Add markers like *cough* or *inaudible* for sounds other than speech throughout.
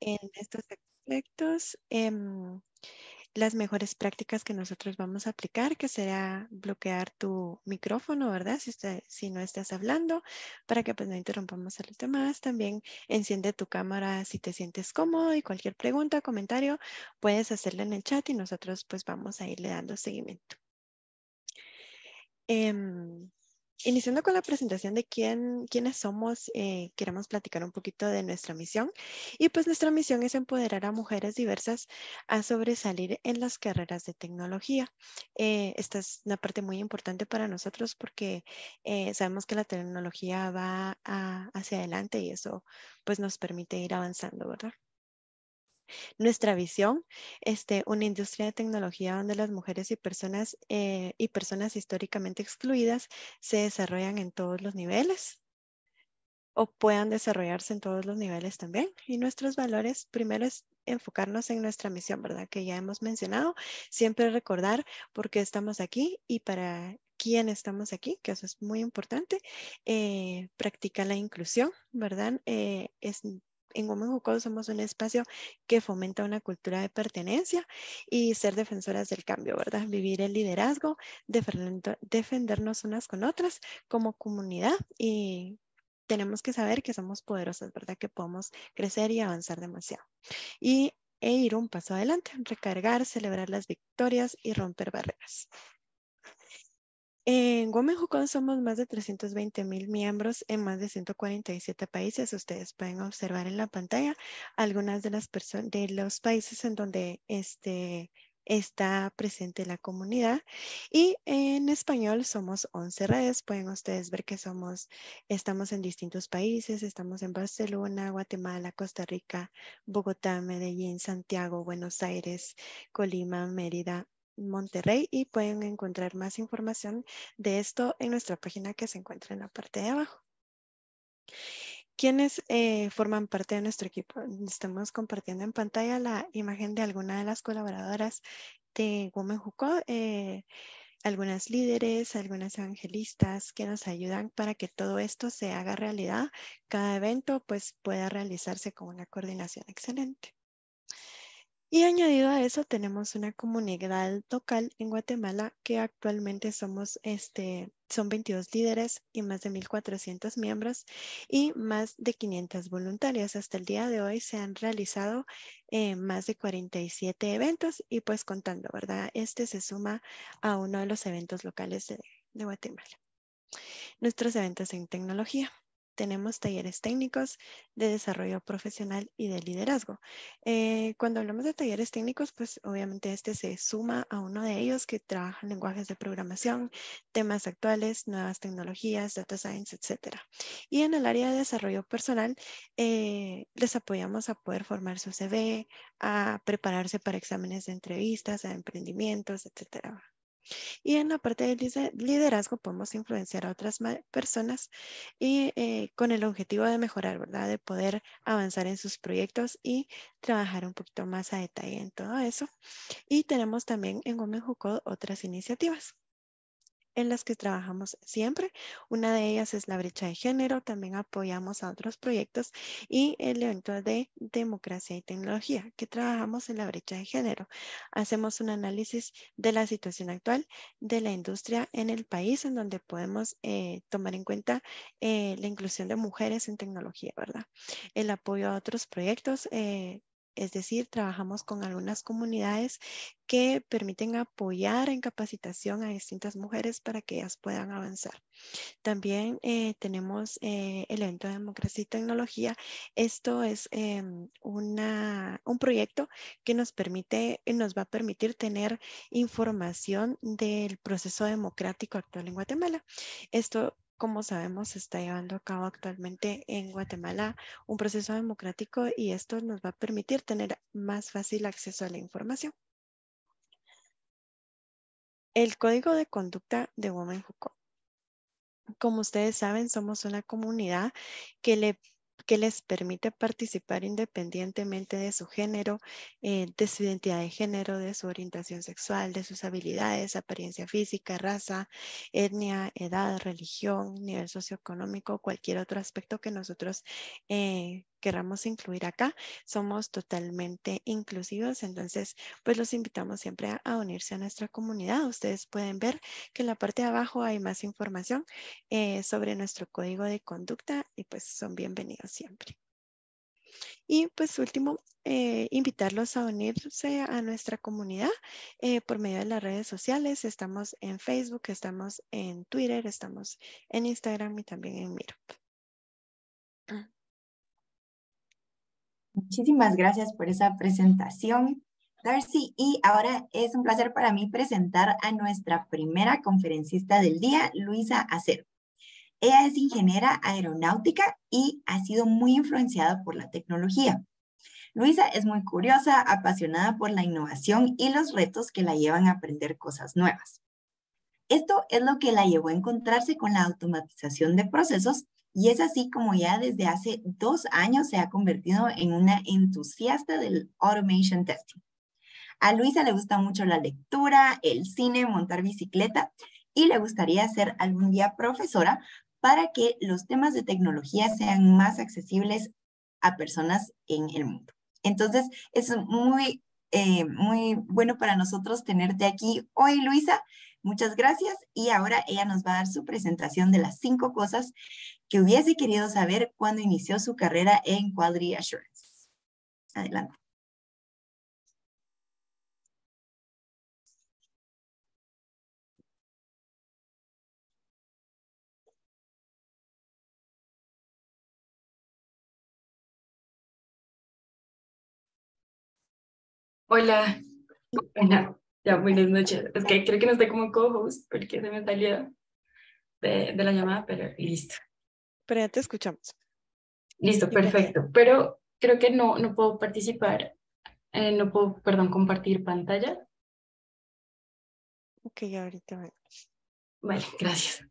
en estos aspectos em, las mejores prácticas que nosotros vamos a aplicar, que será bloquear tu micrófono, ¿verdad? Si, si no estás hablando, para que pues no interrumpamos a los demás. También enciende tu cámara si te sientes cómodo y cualquier pregunta, comentario, puedes hacerla en el chat y nosotros pues vamos a irle dando seguimiento. Em, Iniciando con la presentación de quién, quiénes somos, eh, queremos platicar un poquito de nuestra misión. Y pues nuestra misión es empoderar a mujeres diversas a sobresalir en las carreras de tecnología. Eh, esta es una parte muy importante para nosotros porque eh, sabemos que la tecnología va hacia adelante y eso pues nos permite ir avanzando, ¿verdad? nuestra visión, este, una industria de tecnología donde las mujeres y personas, eh, y personas históricamente excluidas se desarrollan en todos los niveles o puedan desarrollarse en todos los niveles también. Y nuestros valores, primero es enfocarnos en nuestra misión, ¿verdad? Que ya hemos mencionado, siempre recordar por qué estamos aquí y para quién estamos aquí, que eso es muy importante. Eh, practica la inclusión, ¿verdad? Eh, es en Women Who Code somos un espacio que fomenta una cultura de pertenencia y ser defensoras del cambio, ¿verdad? Vivir el liderazgo, defendernos unas con otras como comunidad y tenemos que saber que somos poderosas, ¿verdad? Que podemos crecer y avanzar demasiado. Y e ir un paso adelante, recargar, celebrar las victorias y romper barreras. En Gómez Who somos más de 320 mil miembros en más de 147 países. Ustedes pueden observar en la pantalla algunas de las personas de los países en donde este está presente la comunidad y en español somos 11 redes. Pueden ustedes ver que somos, estamos en distintos países, estamos en Barcelona, Guatemala, Costa Rica, Bogotá, Medellín, Santiago, Buenos Aires, Colima, Mérida, Monterrey y pueden encontrar más información de esto en nuestra página que se encuentra en la parte de abajo. ¿Quiénes eh, forman parte de nuestro equipo? Estamos compartiendo en pantalla la imagen de alguna de las colaboradoras de Women Who eh, algunas líderes, algunas evangelistas que nos ayudan para que todo esto se haga realidad. Cada evento pues, pueda realizarse con una coordinación excelente. Y añadido a eso tenemos una comunidad local en Guatemala que actualmente somos este, son 22 líderes y más de 1.400 miembros y más de 500 voluntarias. Hasta el día de hoy se han realizado eh, más de 47 eventos y pues contando, ¿verdad? Este se suma a uno de los eventos locales de Guatemala. Nuestros eventos en tecnología tenemos talleres técnicos de desarrollo profesional y de liderazgo. Eh, cuando hablamos de talleres técnicos, pues obviamente este se suma a uno de ellos que trabaja en lenguajes de programación, temas actuales, nuevas tecnologías, data science, etc. Y en el área de desarrollo personal, eh, les apoyamos a poder formar su CV, a prepararse para exámenes de entrevistas, a emprendimientos, etc., y en la parte del liderazgo podemos influenciar a otras personas y eh, con el objetivo de mejorar, ¿verdad? De poder avanzar en sus proyectos y trabajar un poquito más a detalle en todo eso. Y tenemos también en Women Code otras iniciativas en las que trabajamos siempre. Una de ellas es la brecha de género, también apoyamos a otros proyectos y el evento de democracia y tecnología, que trabajamos en la brecha de género. Hacemos un análisis de la situación actual de la industria en el país, en donde podemos eh, tomar en cuenta eh, la inclusión de mujeres en tecnología, ¿verdad? El apoyo a otros proyectos. Eh, es decir, trabajamos con algunas comunidades que permiten apoyar en capacitación a distintas mujeres para que ellas puedan avanzar. También eh, tenemos eh, el evento de democracia y tecnología. Esto es em, un proyecto que nos permite, eh, nos va a permitir tener información del proceso democrático actual en Guatemala. Esto como sabemos, se está llevando a cabo actualmente en Guatemala un proceso democrático y esto nos va a permitir tener más fácil acceso a la información. El código de conducta de Women Juco. Como ustedes saben, somos una comunidad que le que les permite participar independientemente de su género, eh, de su identidad de género, de su orientación sexual, de sus habilidades, apariencia física, raza, etnia, edad, religión, nivel socioeconómico, cualquier otro aspecto que nosotros eh, queramos incluir acá. Somos totalmente inclusivos, entonces pues los invitamos siempre a, unirse a nuestra comunidad. Ustedes pueden ver que en la parte de abajo hay más información eh, sobre nuestro código de conducta y pues son bienvenidos siempre. Y pues último, eh, invitarlos a unirse a nuestra comunidad eh, por medio de las redes sociales. Estamos en Facebook, estamos en Twitter, estamos en Instagram y también en miro muchísimas gracias por esa presentación, Darcy. Y ahora es un placer para mí presentar a nuestra primera conferencista del día, Luisa Acero. Ella es ingeniera aeronáutica y ha sido muy influenciada por la tecnología. Luisa es muy curiosa, apasionada por la innovación y los retos que la llevan a aprender cosas nuevas. Esto es lo que la llevó a encontrarse con la automatización de procesos y es así como ya desde hace dos años se ha convertido en una entusiasta del automation testing. A Luisa le gusta mucho la lectura, el cine, montar bicicleta y le gustaría ser algún día profesora para que los temas de tecnología sean más accesibles a personas en el mundo. Entonces, es muy, eh, muy bueno para nosotros tenerte aquí hoy, Luisa. Muchas gracias. Y ahora ella nos va a dar su presentación de las cinco cosas que hubiese querido saber cuándo inició su carrera en Quality Assurance. Adelante. Hola. buenas noches. Es que creo que no estoy como co-host porque se me salió de, de la llamada, pero listo. Pero ya te escuchamos. Listo, perfecto. Pero creo que no, no puedo participar, eh, no puedo, perdón, compartir pantalla. Ok, ahorita. Vale, gracias.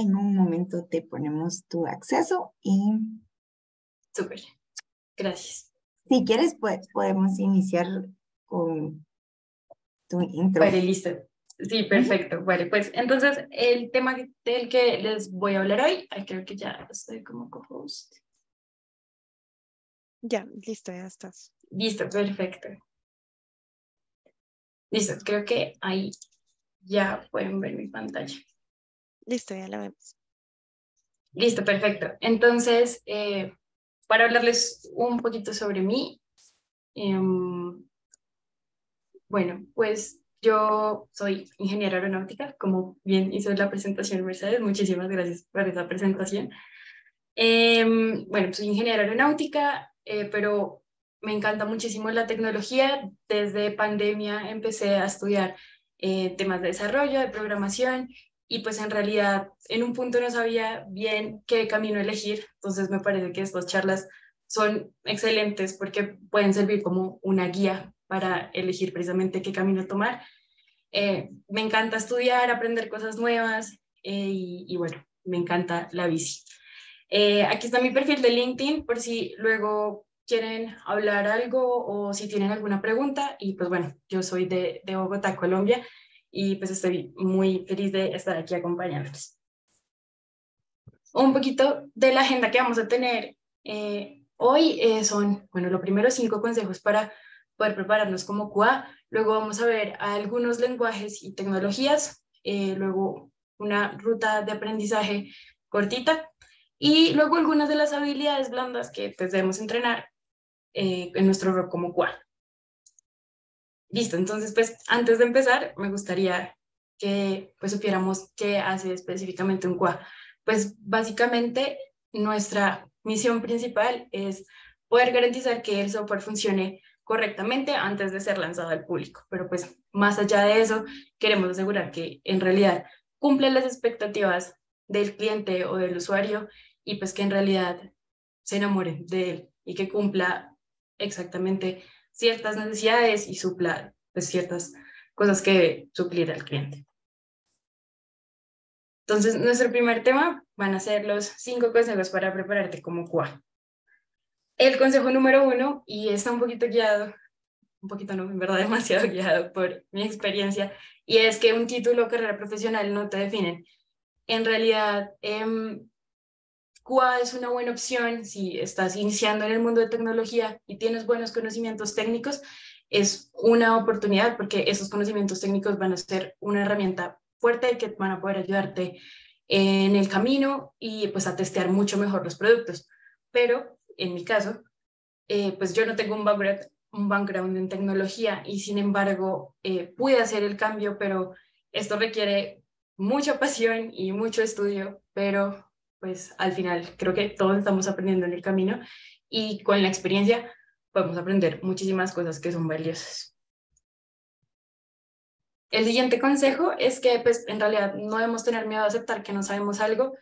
En un momento te ponemos tu acceso y... Súper, gracias. Si quieres, pues, podemos iniciar con tu intro. Vale, listo. Sí, perfecto. Vale, pues entonces el tema del que les voy a hablar hoy, creo que ya estoy como co-host. Ya, listo, ya estás. Listo, perfecto. Listo, creo que ahí ya pueden ver mi pantalla. Listo, ya la vemos. Listo, perfecto. Entonces, eh, para hablarles un poquito sobre mí, em, bueno, pues yo soy ingeniera aeronáutica, como bien hizo la presentación Mercedes, muchísimas gracias por esa presentación. Em, bueno, soy ingeniera aeronáutica, eh, pero me encanta muchísimo la tecnología. Desde pandemia empecé a estudiar eh, temas de desarrollo, de programación y pues en realidad en un punto no sabía bien qué camino elegir, entonces me parece que estas charlas son excelentes porque pueden servir como una guía para elegir precisamente qué camino tomar. Eh, me encanta estudiar, aprender cosas nuevas eh, y, bueno, me encanta la bici. Eh, aquí está mi perfil de LinkedIn por si luego quieren hablar algo o si tienen alguna pregunta y pues bueno, yo soy de Bogotá, Colombia y pues estoy muy feliz de estar aquí acompañándoles. Un poquito de la agenda que vamos a tener eh, hoy eh, son, bueno, los primeros cinco consejos para poder prepararnos como QA, luego vamos a ver algunos lenguajes y tecnologías, eh, luego una ruta de aprendizaje cortita y luego algunas de las habilidades blandas que pues, debemos entrenar en nuestro rol como QA. Listo, entonces pues antes de empezar me gustaría que pues supiéramos qué hace específicamente un QA. Pues básicamente nuestra misión principal es poder garantizar que el software funcione correctamente antes de ser lanzado al público. Pero pues más allá de eso, queremos asegurar que en realidad cumple las expectativas del cliente o del usuario y pues que en realidad se enamore de él y que cumpla exactamente ciertas necesidades y suplir pues, ciertas cosas que suplir al cliente. Entonces, nuestro primer tema van a ser los cinco consejos para prepararte como QA. El consejo número uno, y está un poquito guiado, un poquito no, en verdad *laughs* demasiado guiado por mi experiencia, y es que un título o carrera profesional no te definen. En realidad, eh, ¿Cuál es una buena opción si estás iniciando en el mundo de tecnología y tienes buenos conocimientos técnicos, es una oportunidad porque esos conocimientos técnicos van a ser una herramienta fuerte que van a poder ayudarte en el camino y pues a testear mucho mejor los productos. Pero en mi caso, eh, pues yo no tengo un background, un background en tecnología y sin embargo eh, pude hacer el cambio, pero esto requiere mucha pasión y mucho estudio, pero pues al final creo que todos estamos aprendiendo en el camino y con la experiencia podemos aprender muchísimas cosas que son valiosas. El siguiente consejo es que pues en realidad no debemos tener miedo a aceptar que no sabemos algo.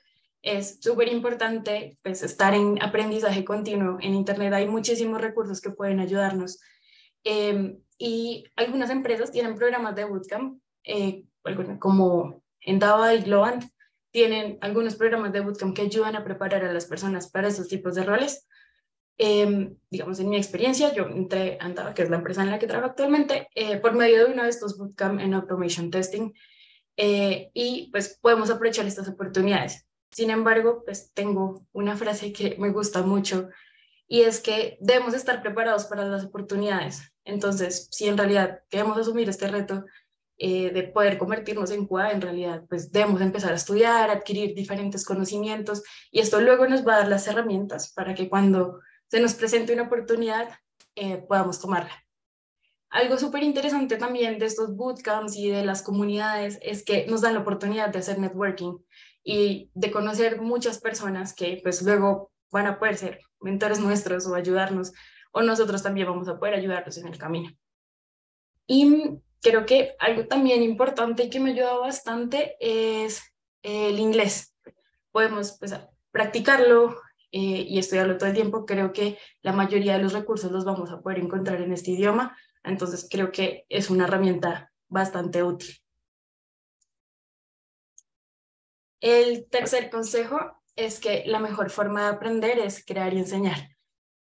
Es súper importante pues estar en aprendizaje continuo. En Internet hay muchísimos recursos que pueden ayudarnos. Em, y algunas empresas tienen programas de bootcamp eh, como en Dava y Globant, tienen algunos programas de bootcamp que ayudan a preparar a las personas para esos tipos de roles. Em, digamos, en mi experiencia, yo entré a que es la empresa en la que trabajo actualmente, eh, por medio de uno de estos bootcamp en Automation Testing eh, y pues podemos aprovechar estas oportunidades. Sin embargo, pues tengo una frase que me gusta mucho y es que debemos estar preparados para las oportunidades. Entonces, si en realidad queremos asumir este reto, eh, de poder convertirnos en CUA, en realidad, pues debemos empezar a estudiar, adquirir diferentes conocimientos y esto luego nos va a dar las herramientas para que cuando se nos presente una oportunidad eh, podamos tomarla. Algo súper interesante también de estos bootcamps y de las comunidades es que nos dan la oportunidad de hacer networking y de conocer muchas personas que pues luego van a poder ser mentores nuestros o ayudarnos o nosotros también vamos a poder ayudarlos en el camino. Y creo que algo también importante y que me ayuda bastante es el inglés. Podemos pues, practicarlo eh, y estudiarlo todo el tiempo. Creo que la mayoría de los recursos los vamos a poder encontrar en este idioma. Entonces creo que es una herramienta bastante útil. El tercer consejo es que la mejor forma de aprender es crear y enseñar.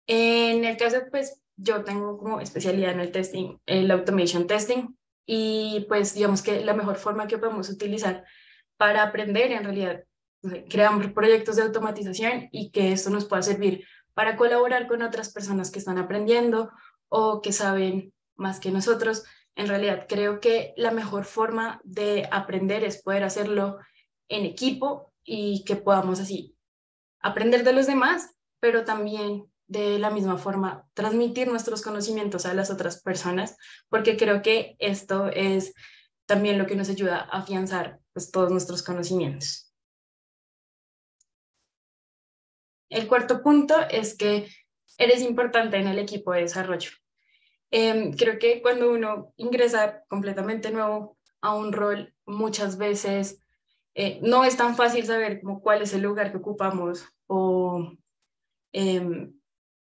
En el caso pues, yo tengo como especialidad en el testing, el automation testing, y pues digamos que la mejor forma que podemos utilizar para aprender en realidad, creamos proyectos de automatización y que esto nos pueda servir para colaborar con otras personas que están aprendiendo o que saben más que nosotros. En realidad creo que la mejor forma de aprender es poder hacerlo en equipo y que podamos así aprender de los demás, pero también de la misma forma transmitir nuestros conocimientos a las otras personas, porque creo que esto es también lo que nos ayuda a afianzar pues, todos nuestros conocimientos. El cuarto punto es que eres importante en el equipo de desarrollo. Em, creo que cuando uno ingresa completamente nuevo a un rol, muchas veces eh, no es tan fácil saber cuál es el lugar que ocupamos o em,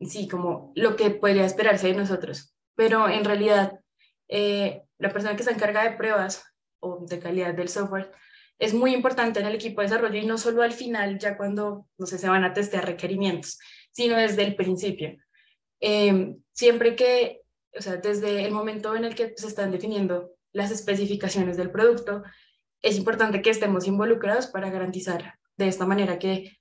sí, como lo que podría esperarse de nosotros. Pero en realidad, eh, la persona que se encarga de pruebas o de calidad del software es muy importante en el equipo de desarrollo y no solo al final, ya cuando, no sé, se van a testear requerimientos, sino desde el principio. Em, siempre que, o sea, desde el momento en el que se están definiendo las especificaciones del producto, es importante que estemos involucrados para garantizar de esta manera que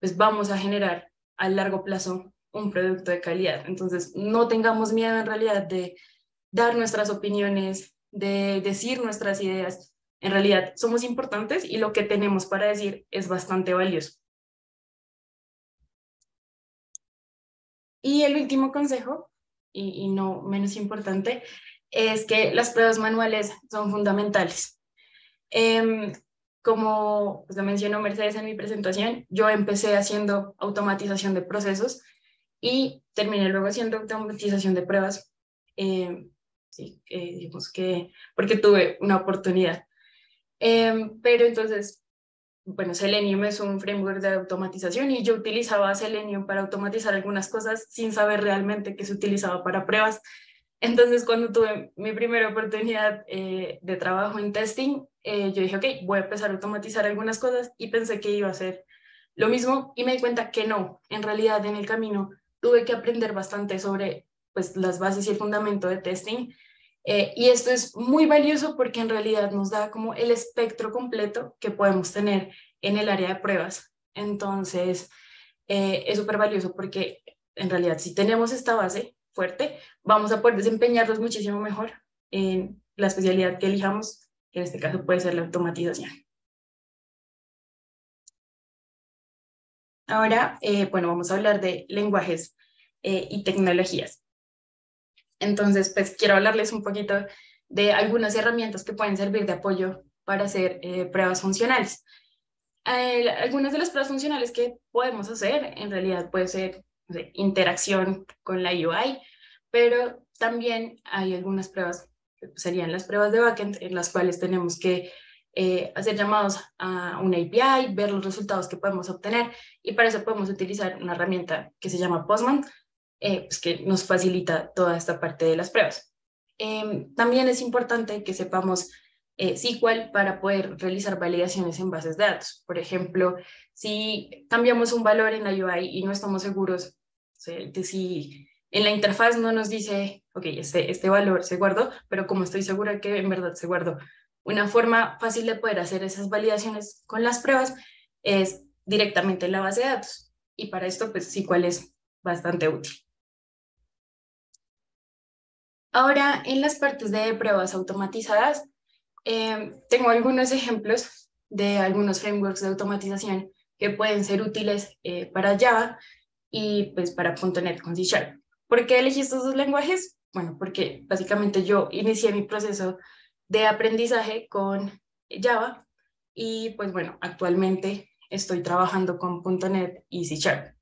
pues, vamos a generar a largo plazo un producto de calidad. Entonces, no tengamos miedo en realidad de dar nuestras opiniones, de decir nuestras ideas. En realidad, somos importantes y lo que tenemos para decir es bastante valioso. Y el último consejo, y, no menos importante, es que las pruebas manuales son fundamentales. Em, como pues, lo mencionó Mercedes en mi presentación, yo empecé haciendo automatización de procesos y terminé luego haciendo automatización de pruebas, eh, sí, eh, digamos que, porque tuve una oportunidad. Eh, pero entonces, bueno, Selenium es un framework de automatización y yo utilizaba Selenium para automatizar algunas cosas sin saber realmente que se utilizaba para pruebas. Entonces, cuando tuve mi primera oportunidad de trabajo en testing, yo dije, ok, voy a empezar a automatizar algunas cosas y pensé que iba a ser lo mismo y me di cuenta que no, en realidad en el camino tuve que aprender bastante sobre pues, las bases y el fundamento de testing. Eh, y esto es muy valioso porque en realidad nos da como el espectro completo que podemos tener en el área de pruebas. Entonces, eh, es súper valioso porque en realidad si tenemos esta base fuerte, vamos a poder desempeñarnos muchísimo mejor en la especialidad que elijamos, que en este caso puede ser la automatización. Ahora, eh, bueno, vamos a hablar de lenguajes eh, y tecnologías. Entonces, pues quiero hablarles un poquito de algunas herramientas que pueden servir de apoyo para hacer eh, pruebas funcionales. algunas de las pruebas funcionales que podemos hacer, en realidad puede ser interacción con la UI, pero también hay algunas pruebas, que serían las pruebas de backend, en las cuales tenemos que eh, hacer llamados a una API, ver los resultados que podemos obtener y para eso podemos utilizar una herramienta que se llama Postman, eh, pues que nos facilita toda esta parte de las pruebas. Em, también es importante que sepamos eh, SQL para poder realizar validaciones en bases de datos. Por ejemplo, si cambiamos un valor en la UI y no estamos seguros de si en la interfaz no nos dice, ok, este, este valor se guardó, pero como estoy segura que en verdad se guardó, una forma fácil de poder hacer esas validaciones con las pruebas es directamente en la base de datos. Y para esto, pues SQL es bastante útil. Ahora, en las partes de pruebas automatizadas, em, tengo algunos ejemplos de algunos frameworks de automatización que pueden ser útiles eh, para Java y pues para .NET con C Sharp. ¿Por qué elegí estos dos lenguajes? Bueno, porque básicamente yo inicié mi proceso de aprendizaje con Java y pues bueno, actualmente estoy trabajando con .NET y C Sharp.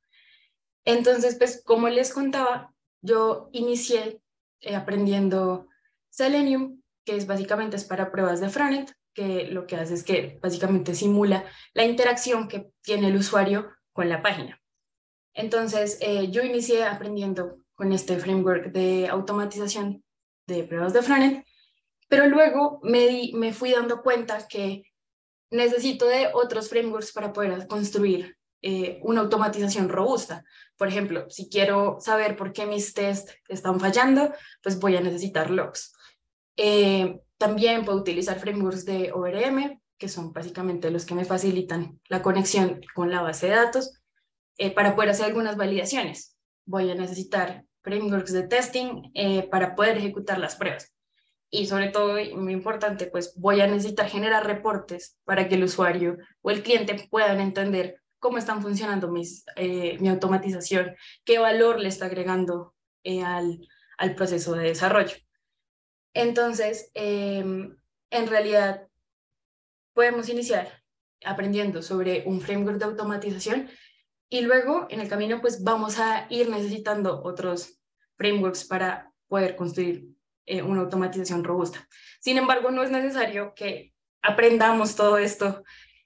Entonces, pues como les contaba, yo inicié eh, aprendiendo Selenium, que es básicamente es para pruebas de frontend, que lo que hace es que básicamente simula la interacción que tiene el usuario con la página. Entonces, eh, yo inicié aprendiendo con este framework de automatización de pruebas de frontend pero luego me, fui dando cuenta que necesito de otros frameworks para poder construir eh, una automatización robusta. Por ejemplo, si quiero saber por qué mis tests están fallando, pues voy a necesitar logs. Eh, también puedo utilizar frameworks de ORM, que son básicamente los que me facilitan la conexión con la base de datos, eh, para poder hacer algunas validaciones. Voy a necesitar frameworks de testing para poder ejecutar las pruebas y sobre todo, muy importante, pues voy a necesitar generar reportes para que el usuario o el cliente puedan entender cómo están funcionando mis, eh, mi automatización, qué valor le está agregando eh, al, al, proceso de desarrollo. Entonces, em, en realidad, podemos iniciar aprendiendo sobre un framework de automatización y luego en el camino pues vamos a ir necesitando otros frameworks para poder construir eh, una automatización robusta. Sin embargo, no es necesario que aprendamos todo esto.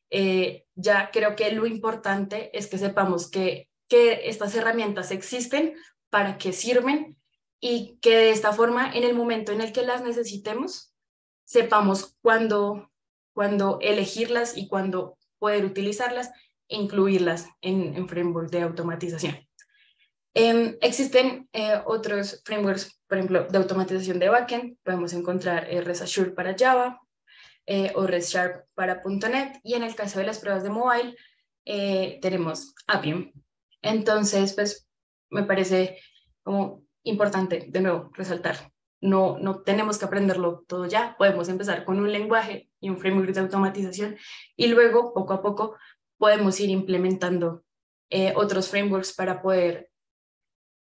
Eh, ya creo que lo importante es que sepamos que, que estas herramientas existen, para qué sirven y que de esta forma, en el momento en el que las necesitemos, sepamos cuándo, cuándo elegirlas y cuándo poder utilizarlas e incluirlas en, en framework de automatización. Em, existen eh, otros frameworks por ejemplo, de automatización de backend, podemos encontrar eh, REST Assure para Java eh, o REST Sharp para .NET, y en el caso de las pruebas de mobile, eh, tenemos Appium. Entonces, pues, me parece como importante, de nuevo, resaltar, no, no tenemos que aprenderlo todo ya, podemos empezar con un lenguaje y un framework de automatización, y luego, poco a poco, podemos ir implementando otros frameworks para poder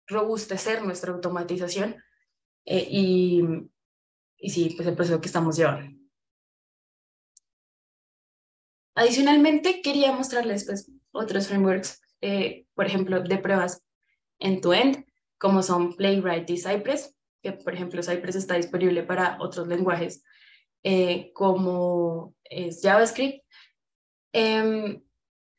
robustecer nuestra automatización eh, y, y sí, pues el proceso que estamos llevando. Adicionalmente, quería mostrarles pues, otros frameworks, eh, por ejemplo, de pruebas end-to-end, como son Playwright y Cypress, que por ejemplo Cypress está disponible para otros lenguajes eh, como es JavaScript. Em,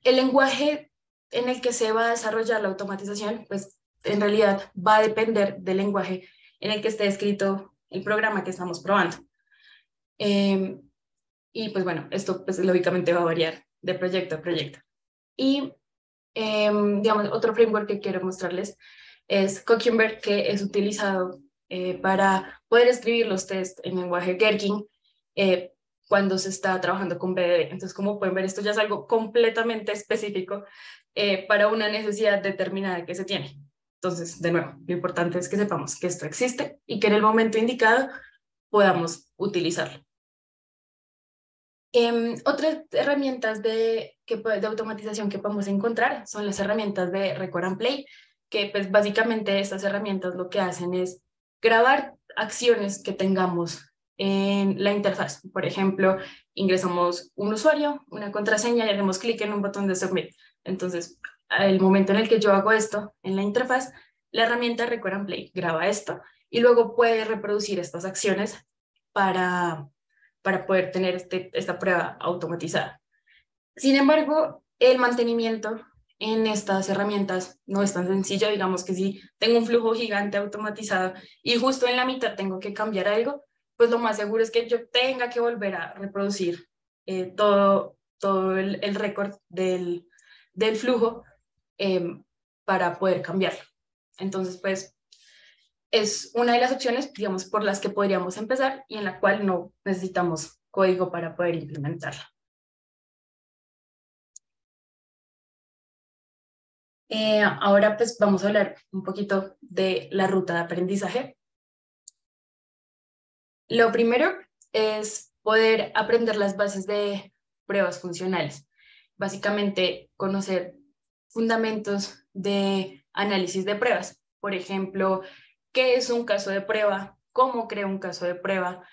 el lenguaje en el que se va a desarrollar la automatización, pues en realidad va a depender del lenguaje en el que esté escrito el programa que estamos probando. Em, y pues bueno, esto pues lógicamente va a variar de proyecto a proyecto. Y em, digamos, otro framework que quiero mostrarles es Cucumber, que es utilizado eh, para poder escribir los test en lenguaje Gherkin eh, cuando se está trabajando con BDD. Entonces, como pueden ver, esto ya es algo completamente específico eh, para una necesidad determinada que se tiene. Entonces, de nuevo, lo importante es que sepamos que esto existe y que en el momento indicado podamos utilizarlo. Em, otras herramientas de, automatización que podemos encontrar son las herramientas de Record and Play, que pues básicamente estas herramientas lo que hacen es grabar acciones que tengamos en la interfaz. Por ejemplo, ingresamos un usuario, una contraseña y haremos clic en un botón de submit. Entonces, el momento en el que yo hago esto en la interfaz, la herramienta Record and Play graba esto y luego puede reproducir estas acciones para, para poder tener este, esta prueba automatizada. Sin embargo, el mantenimiento en estas herramientas no es tan sencillo. Digamos que si tengo un flujo gigante automatizado y justo en la mitad tengo que cambiar algo, pues lo más seguro es que yo tenga que volver a reproducir eh, todo, todo el, el récord del, del flujo Em, para poder cambiarlo. Entonces, pues es una de las opciones, digamos, por las que podríamos empezar y en la cual no necesitamos código para poder implementarla. Eh, ahora pues vamos a hablar un poquito de la ruta de aprendizaje. Lo primero es poder aprender las bases de pruebas funcionales. Básicamente conocer fundamentos de análisis de pruebas. Por ejemplo, ¿qué es un caso de prueba? ¿Cómo creo un caso de prueba?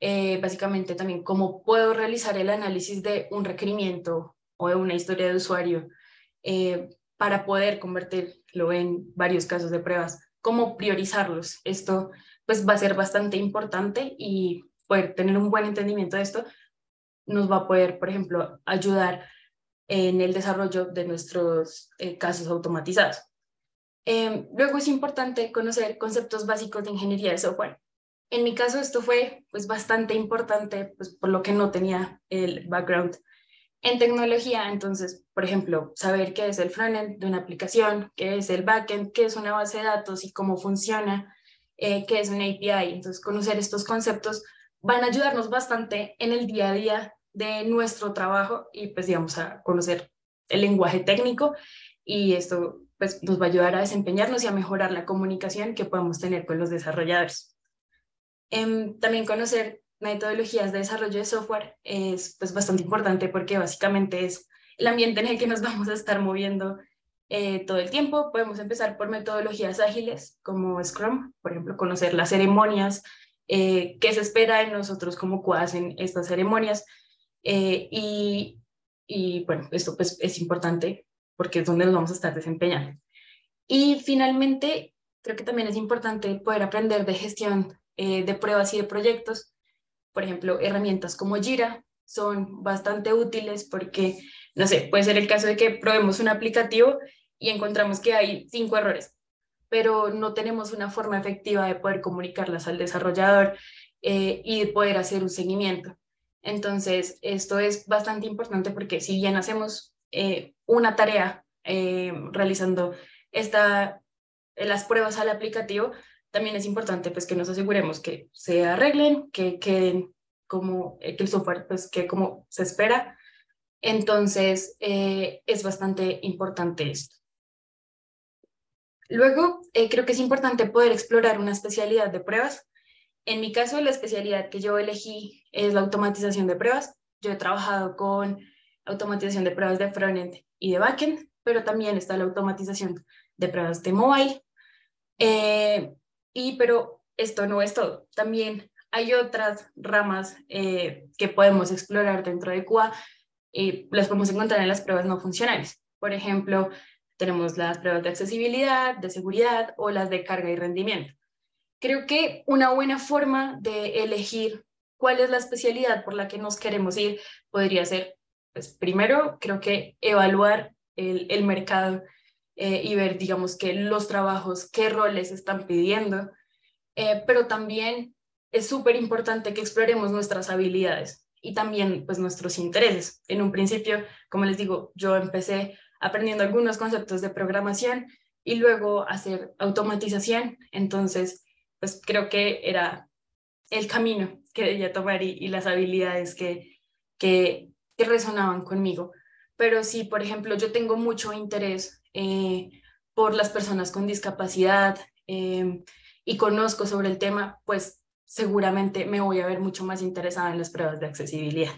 Eh, básicamente también cómo puedo realizar el análisis de un requerimiento o de una historia de usuario eh, para poder convertirlo en varios casos de pruebas, cómo priorizarlos. Esto pues va a ser bastante importante y poder tener un buen entendimiento de esto nos va a poder, por ejemplo, ayudar a en el desarrollo de nuestros eh, casos automatizados. Em, luego es importante conocer conceptos básicos de ingeniería de software. En mi caso esto fue pues, bastante importante, pues, por lo que no tenía el background en tecnología. Entonces, por ejemplo, saber qué es el frontend de una aplicación, qué es el backend, qué es una base de datos y cómo funciona, eh, qué es una API. Entonces, conocer estos conceptos van a ayudarnos bastante en el día a día de nuestro trabajo y pues digamos a conocer el lenguaje técnico y esto pues nos va a ayudar a desempeñarnos y a mejorar la comunicación que podemos tener con los desarrolladores. Em, también conocer metodologías de desarrollo de software es pues bastante importante porque básicamente es el ambiente en el que nos *laughs* vamos a estar moviendo eh, todo el tiempo. Podemos empezar por metodologías ágiles como Scrum, por ejemplo, conocer las ceremonias, eh, qué se espera de nosotros como hacen estas ceremonias, eh, y, bueno, esto pues es importante porque es donde nos vamos a estar desempeñando. Y finalmente, creo que también es importante poder aprender de gestión eh, de pruebas y de proyectos. Por ejemplo, herramientas como Jira son bastante útiles porque, no sé, puede ser el caso de que probemos un aplicativo y encontramos que hay cinco errores, pero no tenemos una forma efectiva de poder comunicarlas al desarrollador eh, y de poder hacer un seguimiento. Entonces, esto es bastante importante porque si bien hacemos eh, una tarea eh, realizando las pruebas al aplicativo, también es importante pues, que nos aseguremos que se arreglen, que queden como eh, que el software pues, que como se espera. Entonces, es bastante importante esto. Luego, creo que es importante poder explorar una especialidad de pruebas en mi caso, la especialidad que yo elegí es la automatización de pruebas. Yo he trabajado con automatización de pruebas de frontend y de backend, pero también está la automatización de pruebas de mobile. Eh, y pero esto no es todo. También hay otras ramas eh, que podemos explorar dentro de QA y las podemos encontrar en las pruebas no funcionales. Por ejemplo, tenemos las pruebas de accesibilidad, de seguridad o las de carga y rendimiento. Creo que una buena forma de elegir cuál es la especialidad por la que nos queremos ir podría ser, pues primero, creo que evaluar el, mercado eh, y ver, digamos, que los trabajos, qué roles están pidiendo, eh, pero también es súper importante que exploremos nuestras habilidades y también pues nuestros intereses. En un principio, como les digo, yo empecé aprendiendo algunos conceptos de programación y luego hacer automatización, entonces pues, creo que era el camino que debía tomar y, las habilidades que, que, resonaban conmigo. Pero si, por ejemplo, yo tengo mucho interés eh, por las personas con discapacidad eh, y conozco sobre el tema, pues seguramente me voy a ver mucho más interesada en las pruebas de accesibilidad.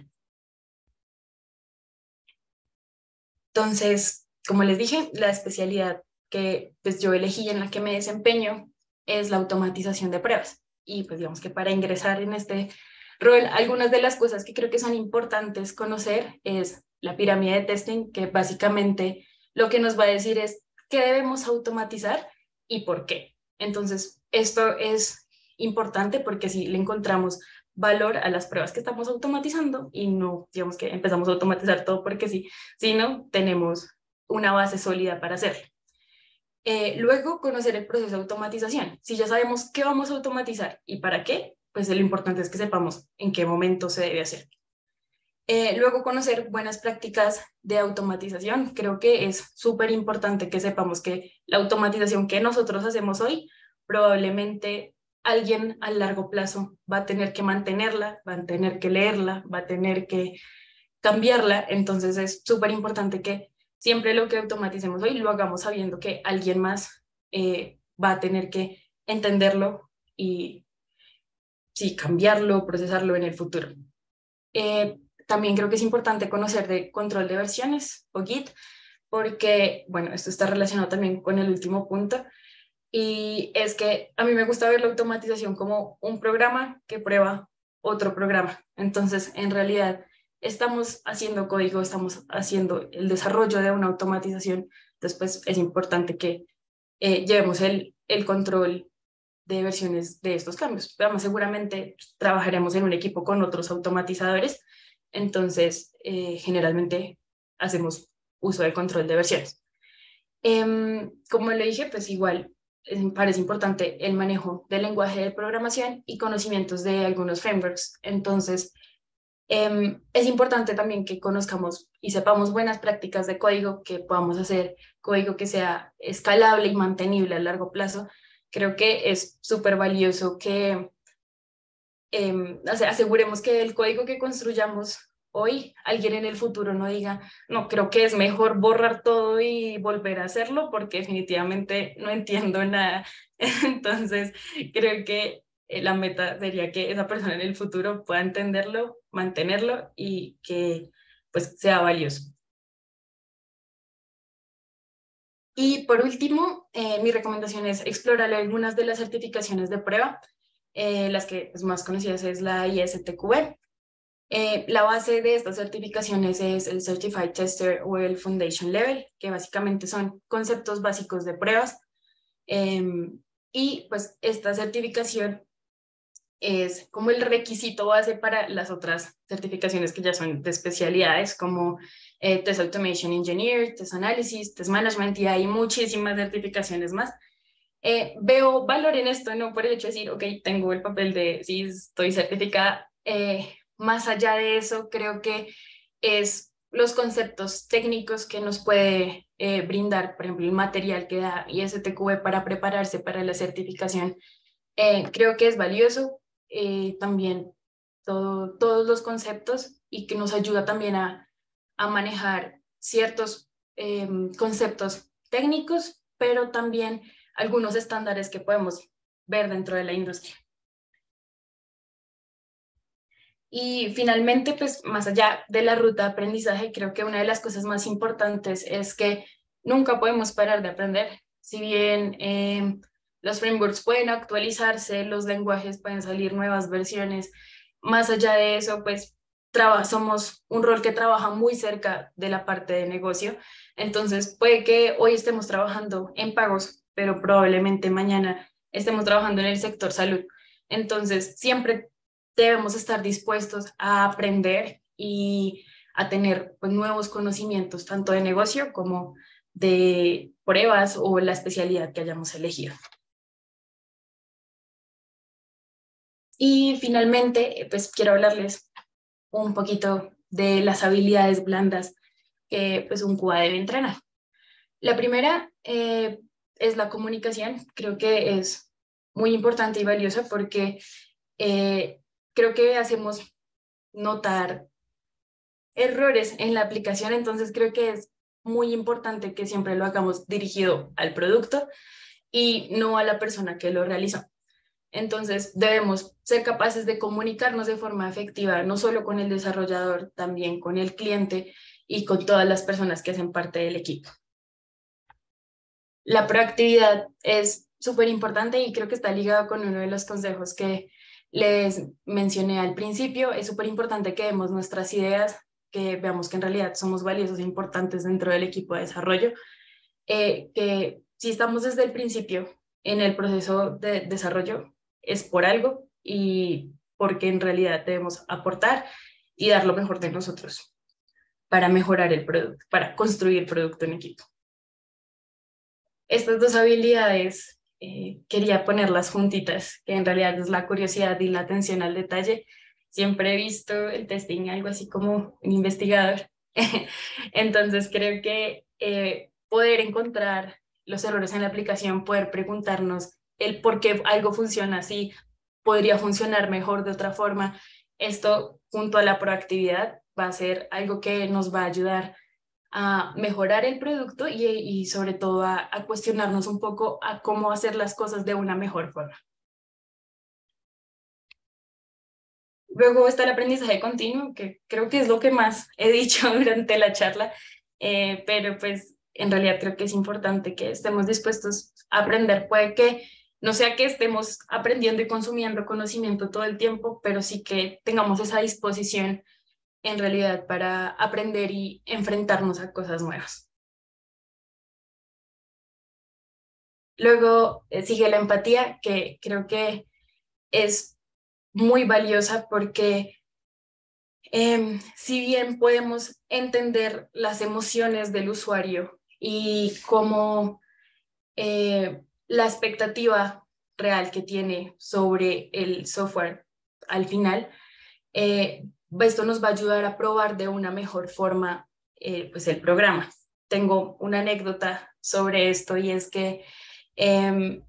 Entonces, como les dije, la especialidad que pues, yo elegí en la que me desempeño es la automatización de pruebas. Y pues digamos que para ingresar en este rol, algunas de las cosas que creo que son importantes conocer es la pirámide de testing, que básicamente lo que nos va a decir es qué debemos automatizar y por qué. Entonces, esto es importante porque si le encontramos valor a las pruebas que estamos automatizando y no, digamos que empezamos a automatizar todo porque sí, sino tenemos una base sólida para hacerlo. Eh, luego, conocer el proceso de automatización. Si ya sabemos qué vamos a automatizar y para qué, pues lo importante es que sepamos en qué momento se debe hacer. Eh, luego, conocer buenas prácticas de automatización. Creo que es súper importante que sepamos que la automatización que nosotros hacemos hoy, probablemente alguien a largo plazo va a tener que mantenerla, va a tener que leerla, va a tener que cambiarla. Entonces, es súper importante que siempre lo que automaticemos hoy lo hagamos sabiendo que alguien más eh, va a tener que entenderlo y sí, cambiarlo, procesarlo en el futuro. Eh, también creo que es importante conocer de control de versiones o Git, porque, bueno, esto está relacionado también con el último punto, y es que a mí me gusta ver la automatización como un programa que prueba otro programa. Entonces, en realidad, estamos haciendo código, estamos haciendo el desarrollo de una automatización, después es importante que eh, llevemos el, el control de versiones de estos cambios. Además, seguramente trabajaremos en un equipo con otros automatizadores, entonces eh, generalmente hacemos uso del control de versiones. Em, como le dije, pues igual parece importante el manejo del lenguaje de programación y conocimientos de algunos frameworks. Entonces, Em, es importante también que conozcamos y sepamos buenas prácticas de código, que podamos hacer código que sea escalable y mantenible a largo plazo. Creo que es súper valioso que em, aseguremos que el código que construyamos hoy, alguien en el futuro no diga, no, creo que es mejor borrar todo y volver a hacerlo porque definitivamente no entiendo nada. *laughs* Entonces, creo que eh, la meta sería que esa persona en el futuro pueda entenderlo, mantenerlo y que pues sea valioso. Y por último, eh, mi recomendación es explorar algunas de las certificaciones de prueba. Eh, las que pues, más conocidas es la ISTQB. la base de estas certificaciones es el Certified Tester o el Foundation Level, que básicamente son conceptos básicos de pruebas. Em, y pues esta certificación es como el requisito base para las otras certificaciones que ya son de especialidades, como eh, Test Automation Engineer, Test Analysis, Test Management, y hay muchísimas certificaciones más. Eh, veo valor en esto, no por el hecho de decir, ok, tengo el papel de, sí, estoy certificada. Eh, más allá de eso, creo que es los conceptos técnicos que nos puede brindar, por ejemplo, el material que da ISTQB e para prepararse para la certificación. creo que es valioso eh, también todos los conceptos y que nos ayuda también a, manejar ciertos eh, conceptos técnicos, pero también algunos estándares que podemos ver dentro de la industria. Y finalmente, pues más allá de la ruta de aprendizaje, creo que una de las cosas más importantes es que nunca podemos parar de aprender. Si bien eh, los frameworks pueden actualizarse, los lenguajes pueden salir nuevas versiones. Más allá de eso, pues somos un rol que trabaja muy cerca de la parte de negocio. Entonces, puede que hoy estemos trabajando en pagos, pero probablemente mañana estemos trabajando en el sector salud. Entonces, siempre debemos estar dispuestos a aprender y a tener pues, nuevos conocimientos, tanto de negocio como de pruebas o la especialidad que hayamos elegido. Y finalmente, eh, pues quiero hablarles un poquito de las habilidades blandas que pues un cuba debe entrenar. La primera eh, es la comunicación. Creo que es muy importante y valiosa porque eh, creo que hacemos notar errores en la aplicación, entonces creo que es muy importante que siempre lo hagamos dirigido al producto y no a la persona que lo realiza entonces, debemos ser capaces de comunicarnos de forma efectiva, no solo con el desarrollador, también con el cliente y con todas las personas que hacen parte del equipo. La proactividad es súper importante y creo que está ligado con uno de los consejos que les mencioné al principio. Es súper importante que demos nuestras ideas, que veamos que en realidad somos valiosos e importantes dentro del equipo de desarrollo, eh, que si estamos desde el principio en el proceso de desarrollo, es por algo y porque en realidad debemos aportar y dar lo mejor de nosotros para mejorar el producto, para construir el producto en equipo. Estas dos habilidades eh, quería ponerlas juntitas, que en realidad es la curiosidad y la atención al detalle. Siempre he visto el testing algo así como un investigador. *laughs* Entonces creo que eh, poder encontrar los errores en la aplicación, poder preguntarnos el por qué algo funciona así, podría funcionar mejor de otra forma. Esto junto a la proactividad va a ser algo que nos va a ayudar a mejorar el producto y, sobre todo a, cuestionarnos un poco a cómo hacer las cosas de una mejor forma. Luego está el aprendizaje continuo, que creo que es lo que más he dicho *laughs* durante la charla, eh, pero pues en realidad creo que es importante que estemos dispuestos a aprender. Puede que no sea que estemos aprendiendo y consumiendo conocimiento todo el tiempo, pero sí que tengamos esa disposición en realidad para aprender y enfrentarnos a cosas nuevas. Luego eh, sigue la empatía, que creo que es muy valiosa porque em, si bien podemos entender las emociones del usuario y cómo eh, la expectativa real que tiene sobre el software al final, eh, esto nos va a ayudar a probar de una mejor forma eh, pues el programa. Tengo una anécdota sobre esto y es que em,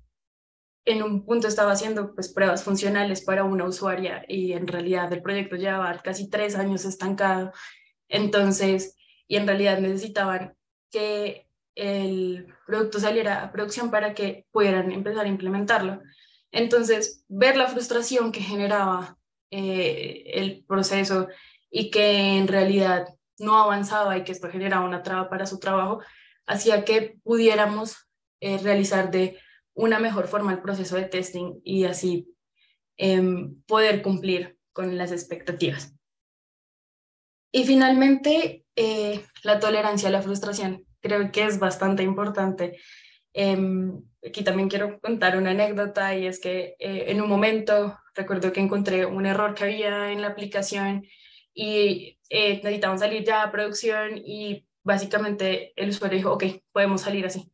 en un punto estaba haciendo pues, pruebas funcionales para una usuaria y en realidad el proyecto llevaba casi tres años estancado. Entonces, y en realidad necesitaban que el producto saliera a producción para que pudieran empezar a implementarlo. Entonces, ver la frustración que generaba eh, el proceso y que en realidad no avanzaba y que esto generaba una traba para su trabajo, hacía que pudiéramos eh, realizar de una mejor forma el proceso de testing y así em, poder cumplir con las expectativas. Y finalmente, eh, la tolerancia a la frustración creo que es bastante importante. Em, aquí también quiero contar una anécdota y es que eh, en un momento recuerdo que encontré un error que había en la aplicación y eh, salir ya a producción y básicamente el usuario dijo, ok, podemos salir así.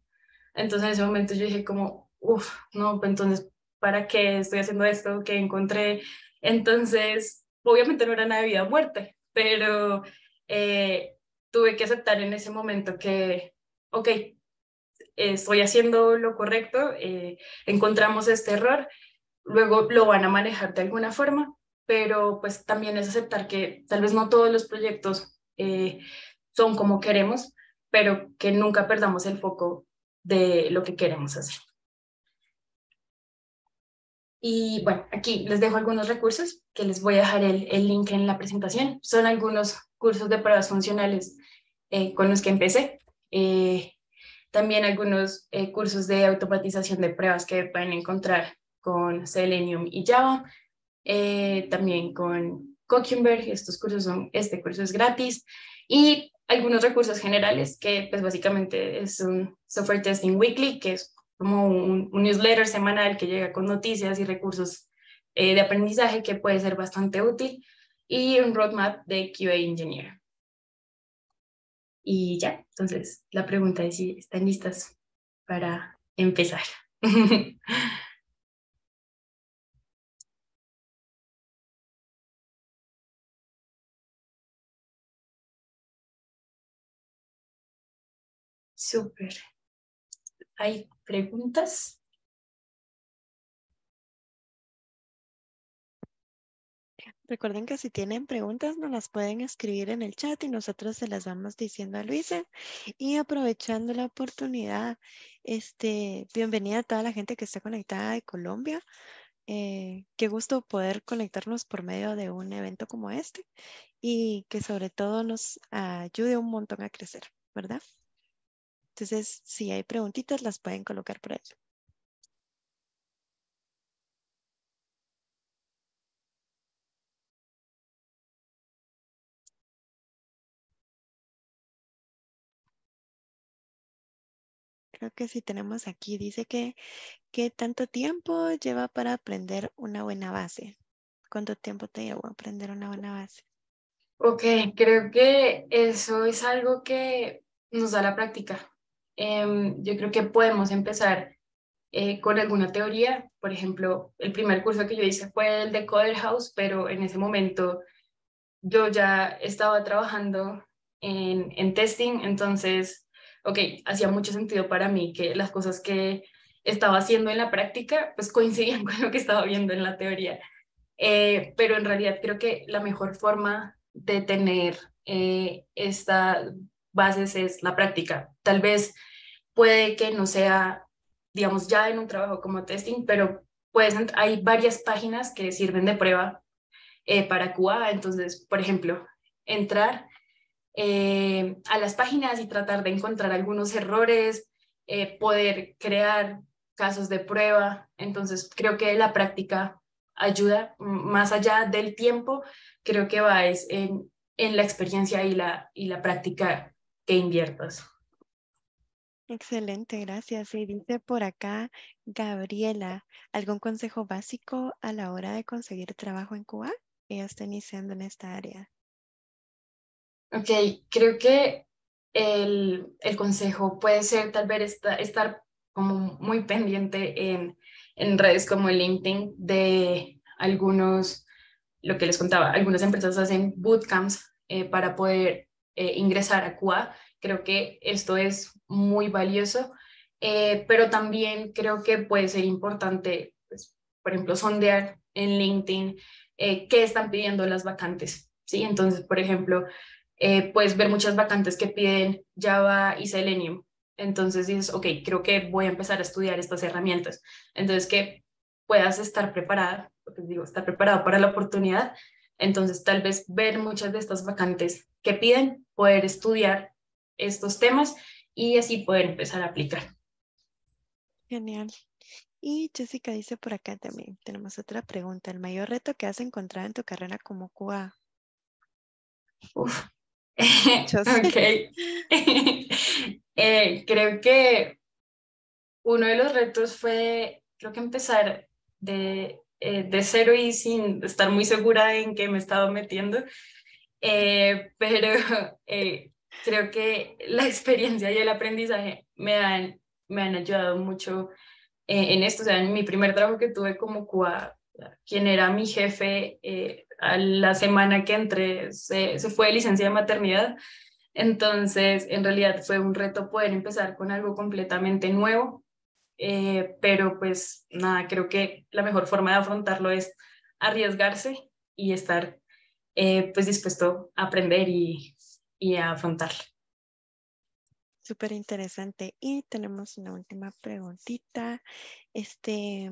Entonces en ese momento yo dije como, uff, no, pues, entonces, ¿para qué estoy haciendo esto que encontré? Entonces, obviamente no era nada de vida o muerte, pero eh, tuve que aceptar en ese momento que, ok, estoy haciendo lo correcto, eh, encontramos este error, luego lo van a manejar de alguna forma, pero pues también es aceptar que tal vez no todos los proyectos eh, son como queremos, pero que nunca perdamos el foco de lo que queremos hacer. Y bueno, aquí les dejo algunos recursos que les voy a dejar el, el link en la presentación. Son algunos cursos de pruebas funcionales eh, con los que empecé. Eh, también algunos eh, cursos de automatización de pruebas que pueden encontrar con Selenium y Java, también con Cucumber, estos cursos son, este curso es gratis, y algunos recursos generales que pues básicamente es un software testing weekly, que es como un, un newsletter semanal que llega con noticias y recursos de aprendizaje que puede ser bastante útil, y un roadmap de QA Engineer. Y ya, entonces la pregunta es si están listas para empezar. *laughs* Súper. ¿Hay preguntas? Recuerden que si tienen preguntas nos las pueden escribir en el chat y nosotros se las vamos diciendo a Luisa. Y aprovechando la oportunidad, este, bienvenida a toda la gente que está conectada de Colombia. Eh, qué gusto poder conectarnos por medio de un evento como este y que sobre todo nos ayude un montón a crecer, ¿verdad? Entonces, si hay preguntitas, las pueden colocar por ahí. creo que si tenemos aquí, dice que, ¿qué tanto tiempo lleva para aprender una buena base. ¿Cuánto tiempo te a aprender una buena base? Ok, creo que eso es algo que nos da la práctica. Em, yo creo que podemos empezar eh, con alguna teoría. Por ejemplo, el primer curso que yo hice fue el de Coder House, pero en ese momento yo ya estaba trabajando en, en testing, entonces ok, hacía mucho sentido para mí que las cosas que estaba haciendo en la práctica, pues coincidían *laughs* con lo que estaba viendo en la teoría. Eh, pero en realidad creo que la mejor forma de tener eh, estas bases es la práctica. Tal vez puede que no sea, digamos, ya en un trabajo como testing, pero hay varias páginas que sirven de prueba eh, para QA. Entonces, por ejemplo, entrar eh, a las páginas y tratar de encontrar algunos errores, eh, poder crear casos de prueba. Entonces, creo que la práctica ayuda más allá del tiempo, creo que va es en, la experiencia y la, y la práctica que inviertas. Excelente, gracias. Y dice por acá, Gabriela, ¿algún consejo básico a la hora de conseguir trabajo en Cuba? Ella está iniciando en esta área. Ok, creo que el, el consejo puede ser tal vez estar como muy pendiente en, en redes como LinkedIn de algunos, lo que les contaba, algunas empresas hacen bootcamps eh, para poder eh, ingresar a CUA. Creo que esto es muy valioso, eh, pero también creo que puede ser importante, pues, por ejemplo, sondear en LinkedIn qué están pidiendo las vacantes. ¿sí? Entonces, por ejemplo, eh, puedes ver muchas vacantes que piden Java y Selenium. Entonces dices, ok, creo que voy a empezar a estudiar estas herramientas. Entonces que puedas estar preparada, porque digo, estar preparado para la oportunidad. Entonces tal vez ver muchas de estas vacantes que piden, poder estudiar estos temas y así poder empezar a aplicar. Genial. Y Jessica dice por acá también, tenemos otra pregunta. ¿El mayor reto que has encontrado en tu carrera como QA? Uf, *laughs* ok. Eh, creo que uno de los retos fue, creo que empezar de, eh, de cero y sin estar muy segura en qué me estaba metiendo, eh, pero *laughs* creo que la experiencia y el aprendizaje me han, me han ayudado mucho en esto. O sea, en mi primer trabajo que tuve como CUA, quien era mi jefe, la semana que entré se, fue de licencia de maternidad. Entonces, en realidad fue un reto poder empezar con algo completamente nuevo, eh, pero pues nada, creo que la mejor forma de afrontarlo es arriesgarse y estar eh, pues dispuesto a aprender y, y a afrontarlo. Súper interesante. Y tenemos una última preguntita. Este,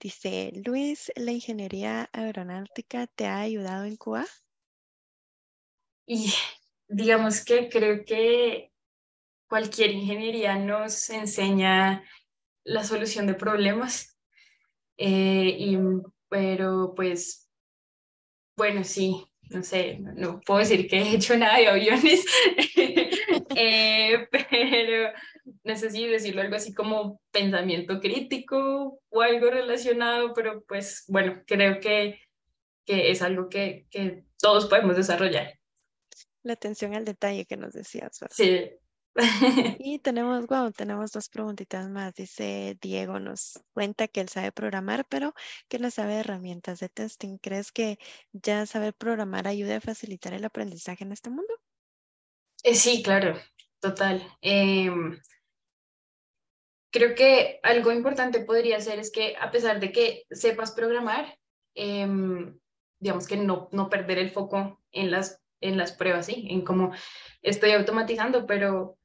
Dice, Luis, ¿la ingeniería aeronáutica te ha ayudado en Cuba? Y *laughs* digamos que creo que cualquier ingeniería nos enseña la solución de problemas, eh, y, pero pues, bueno, sí, no sé, no, puedo decir que he hecho nada de aviones, *laughs* eh, *laughs* pero necesito decirlo algo así como pensamiento crítico o algo relacionado, pero pues bueno, creo que, que es algo que, que todos podemos desarrollar. La atención al detalle que nos decías. Sí. *laughs* y tenemos, wow, tenemos dos preguntitas más. Dice Diego, nos cuenta que él sabe programar, pero que no sabe herramientas de testing. ¿Crees que ya saber programar ayuda a facilitar el aprendizaje en este mundo? Eh, sí, claro, total. Em, Creo que algo importante podría ser es que a pesar de que sepas programar, em, digamos que no, no perder el foco en las, en las pruebas, ¿sí? En cómo estoy automatizando, pero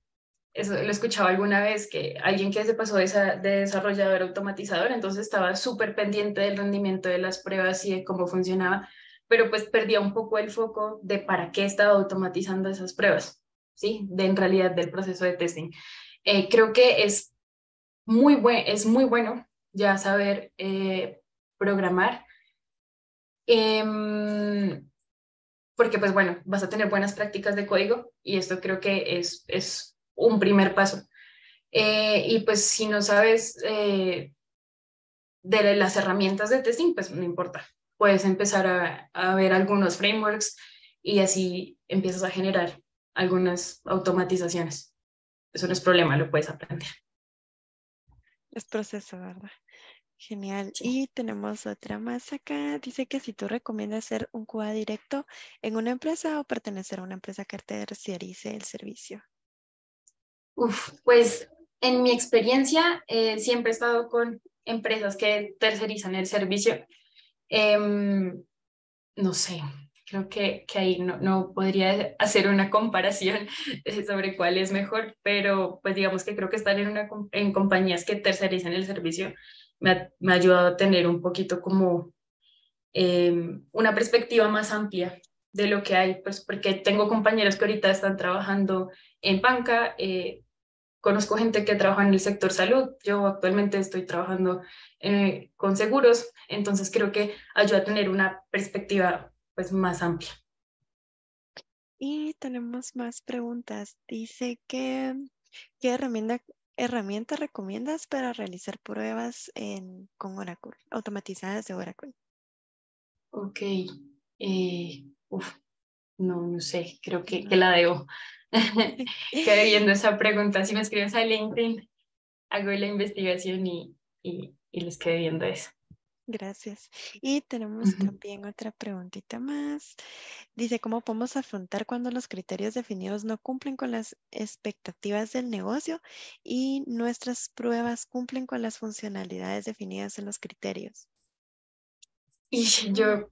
eso lo escuchaba alguna vez, que alguien que se pasó de, de desarrollador automatizador, entonces estaba súper pendiente del rendimiento de las pruebas y de cómo funcionaba, pero pues perdía un poco el foco de para qué estaba automatizando esas pruebas, ¿sí? De en realidad del proceso de testing. Eh, creo que es muy es muy bueno ya saber eh, programar. Em, porque pues bueno, vas a tener buenas prácticas de código y esto creo que es, es un primer paso. Eh, y pues si no sabes eh, de las herramientas de testing, pues no importa, puedes empezar a, a, ver algunos frameworks y así empiezas a generar algunas automatizaciones. Eso no es problema, lo puedes aprender. Es proceso, ¿verdad? Genial. Y tenemos otra más acá. Dice que si tú recomiendas hacer un QA directo en una empresa o pertenecer a una empresa que terciarice el servicio. Uf, pues en mi experiencia eh, siempre he estado con empresas que tercerizan el servicio. Em, no sé, creo que, que ahí no, podría hacer una comparación *laughs* eh, sobre cuál es mejor, pero pues digamos que creo que estar en, una, en compañías que tercerizan el servicio me ha, ayudado a tener un poquito como em, una perspectiva más amplia de lo que hay, pues porque tengo compañeros que ahorita están trabajando en banca, eh, conozco gente que trabaja en el sector salud, yo actualmente estoy trabajando eh, con seguros, entonces creo que ayuda a tener una perspectiva pues más amplia. Y tenemos más preguntas. Dice que, ¿qué herramienta, recomiendas para realizar pruebas en, con Oracle, automatizadas de Oracle? Ok. Eh, uf, no, no sé, creo que, que la debo. *laughs* quedé viendo *laughs* esa pregunta, si me escribes a LinkedIn, hago la investigación y, y les quedé viendo eso. Gracias. Y tenemos también otra preguntita más. Dice, ¿cómo podemos afrontar cuando los criterios definidos no cumplen con las expectativas del negocio y nuestras pruebas cumplen con las funcionalidades definidas en los criterios? Y yo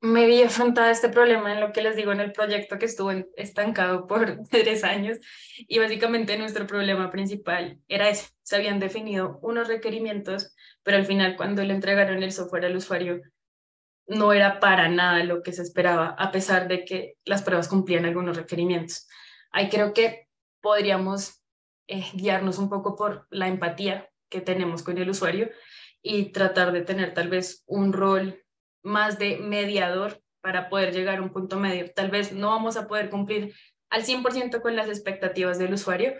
me vi afrontada este problema en lo que les digo en el proyecto que estuvo estancado por *laughs* tres años y básicamente nuestro problema principal era eso. Se habían definido unos requerimientos, pero al final cuando le entregaron el software al usuario no era para nada lo que se esperaba, a pesar de que las pruebas cumplían algunos requerimientos. Ahí creo que podríamos eh, guiarnos un poco por la empatía que tenemos con el usuario y tratar de tener tal vez un rol más de mediador para poder llegar a un punto medio. Tal vez no vamos a poder cumplir al 100% con las expectativas del usuario,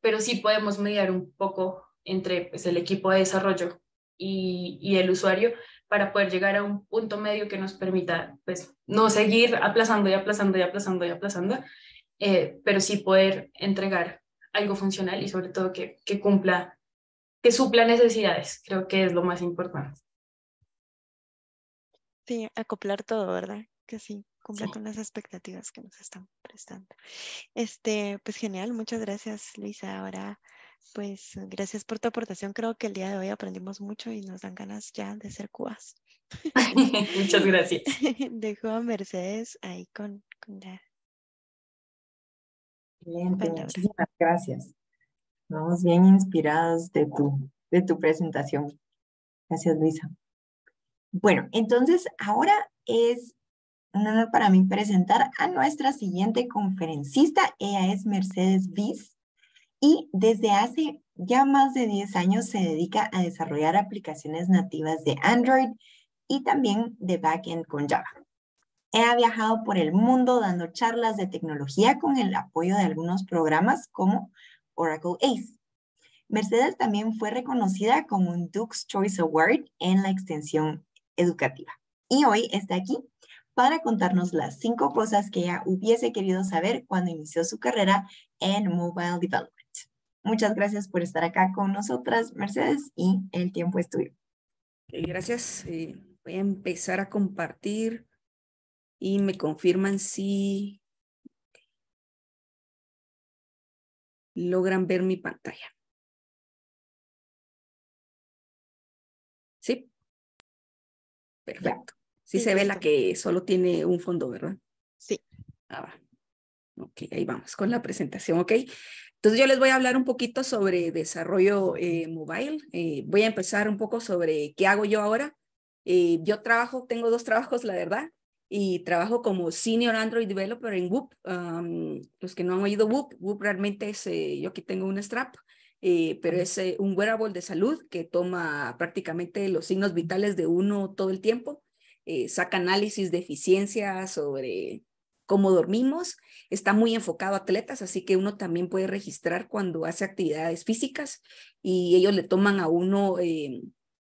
pero sí podemos mediar un poco entre pues, el equipo de desarrollo y, el usuario para poder llegar a un punto medio que nos permita pues, no seguir aplazando y aplazando y aplazando y aplazando, eh, pero sí poder entregar algo funcional y sobre todo que, que cumpla, que supla necesidades. Creo que es lo más importante sí, acoplar todo, ¿verdad? Que sí, cumpla con las expectativas que nos están prestando. Este, pues genial, muchas gracias, Luisa. Ahora, pues gracias por tu aportación. Creo que el día de hoy aprendimos mucho y nos dan ganas ya de ser cubas. *laughs* muchas gracias. *laughs* Dejo a Mercedes ahí con, con la. muchísimas gracias. Vamos bien inspirados de tu, de tu presentación. Gracias, Luisa. Bueno, entonces ahora es un honor para mí presentar a nuestra siguiente conferencista. Ella es Mercedes Viz y desde hace ya más de 10 años se dedica a desarrollar aplicaciones nativas de Android y también de backend con Java. Ella ha viajado por el mundo dando charlas de tecnología con el apoyo de algunos programas como Oracle ACE. Mercedes también fue reconocida como un Duke's Choice Award en la extensión educativa. Y hoy está aquí para contarnos las cinco cosas que ella hubiese querido saber cuando inició su carrera en Mobile Development. Muchas gracias por estar acá con nosotras, Mercedes, y el tiempo es tuyo. Gracias. Eh, voy a empezar a compartir y me confirman si logran ver mi pantalla. Perfecto. Sí, se ve la que solo tiene un fondo, ¿verdad? Sí. Ah, va. Ok, ahí vamos con la presentación, ¿ok? Entonces yo les voy a hablar un poquito sobre desarrollo eh, mobile. Eh, voy a empezar un poco sobre qué hago yo ahora. Eh, yo trabajo, tengo dos trabajos, la verdad, y trabajo como Senior Android Developer en Whoop. los que no han oído Whoop, Whoop realmente es, yo aquí tengo un strap eh, pero es eh, un wearable de salud que toma prácticamente los signos vitales de uno todo el tiempo, eh, saca análisis de eficiencia sobre cómo dormimos, está muy enfocado a atletas, así que uno también puede registrar cuando hace actividades físicas y ellos le toman a uno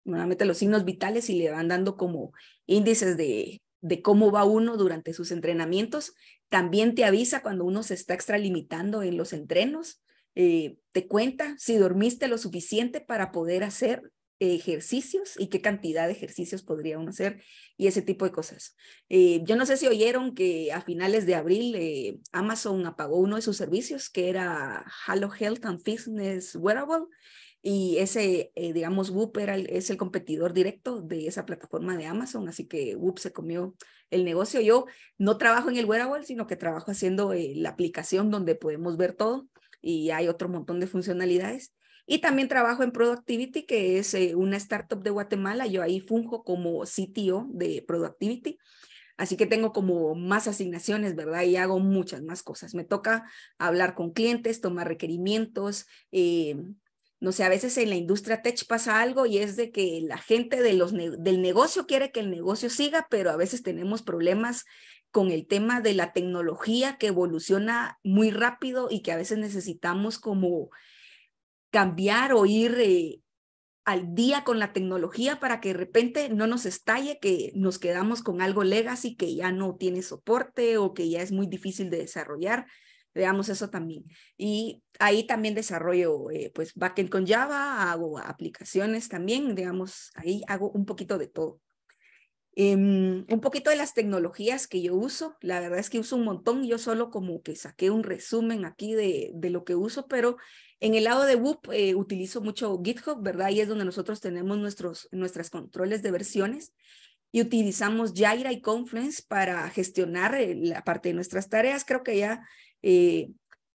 nuevamente los signos vitales y le van dando como índices de, de cómo va uno durante sus entrenamientos. También te avisa cuando uno se está extralimitando en los entrenos. Eh, te cuenta si dormiste lo suficiente para poder hacer ejercicios y qué cantidad de ejercicios podría uno hacer y ese tipo de cosas. Eh, yo no sé si oyeron que a finales de abril eh, Amazon apagó uno de sus servicios que era Halo Health and Fitness Wearable y ese, digamos, Whoop es el competidor directo de esa plataforma de Amazon, así que Whoop se comió el negocio. Yo no trabajo en el wearable, sino que trabajo haciendo la aplicación donde podemos ver todo y hay otro montón de funcionalidades. Y también trabajo en Productivity, que es eh, una startup de Guatemala. Yo ahí funjo como sitio de Productivity. Así que tengo como más asignaciones, ¿verdad? Y hago muchas más cosas. Me toca hablar con clientes, tomar requerimientos. Eh, no sé, a veces en la industria tech pasa algo y es de que la gente de los del negocio quiere que el negocio siga, pero a veces tenemos problemas con el tema de la tecnología que evoluciona muy rápido y que a veces necesitamos como cambiar o ir eh, al día con la tecnología para que de repente no nos estalle, que nos quedamos con algo legacy que ya no tiene soporte o que ya es muy difícil de desarrollar. Veamos eso también. Y ahí también desarrollo eh, pues backend con Java, hago aplicaciones también, digamos, ahí hago un poquito de todo. Em, un poquito de las tecnologías que yo uso, la verdad es que uso un montón, yo solo como que saqué un resumen aquí de, lo que uso, pero en el lado de Whoop eh, utilizo mucho GitHub, ¿verdad? Y es donde nosotros tenemos nuestros nuestras controles de versiones y utilizamos Jira y Confluence para gestionar eh, la parte de nuestras tareas. Creo que ya eh,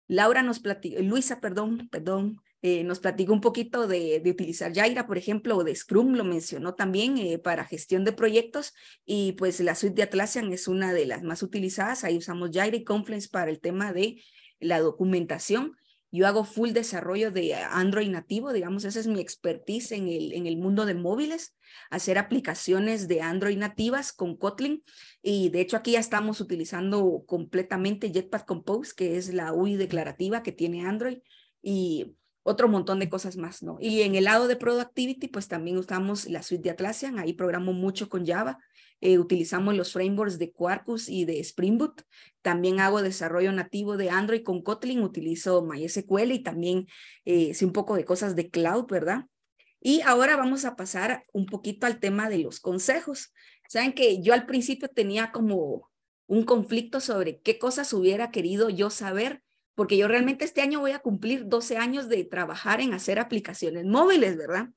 Laura nos platicó, Luisa, perdón, perdón, eh, nos platicó un poquito de, utilizar Jaira, por ejemplo, o de Scrum, lo mencionó también eh, para gestión de proyectos y pues la suite de Atlassian es una de las más utilizadas. Ahí usamos Jaira y Confluence para el tema de la documentación. Yo hago full desarrollo de Android nativo, digamos, esa es mi expertise en el, en el mundo de móviles, hacer aplicaciones de Android nativas con Kotlin. Y de hecho aquí ya estamos utilizando completamente Jetpack Compose, que es la UI declarativa que tiene Android. Y otro montón de cosas más, ¿no? Y en el lado de productivity, pues también usamos la suite de Atlassian, ahí programo mucho con Java, eh, utilizamos los frameworks de Quarkus y de Spring Boot, también hago desarrollo nativo de Android con Kotlin, utilizo MySQL y también hice eh, un poco de cosas de cloud, ¿verdad? Y ahora vamos a pasar un poquito al tema de los consejos. Saben que yo al principio tenía como un conflicto sobre qué cosas hubiera querido yo saber porque yo realmente este año voy a cumplir 12 años de trabajar en hacer aplicaciones móviles, ¿verdad?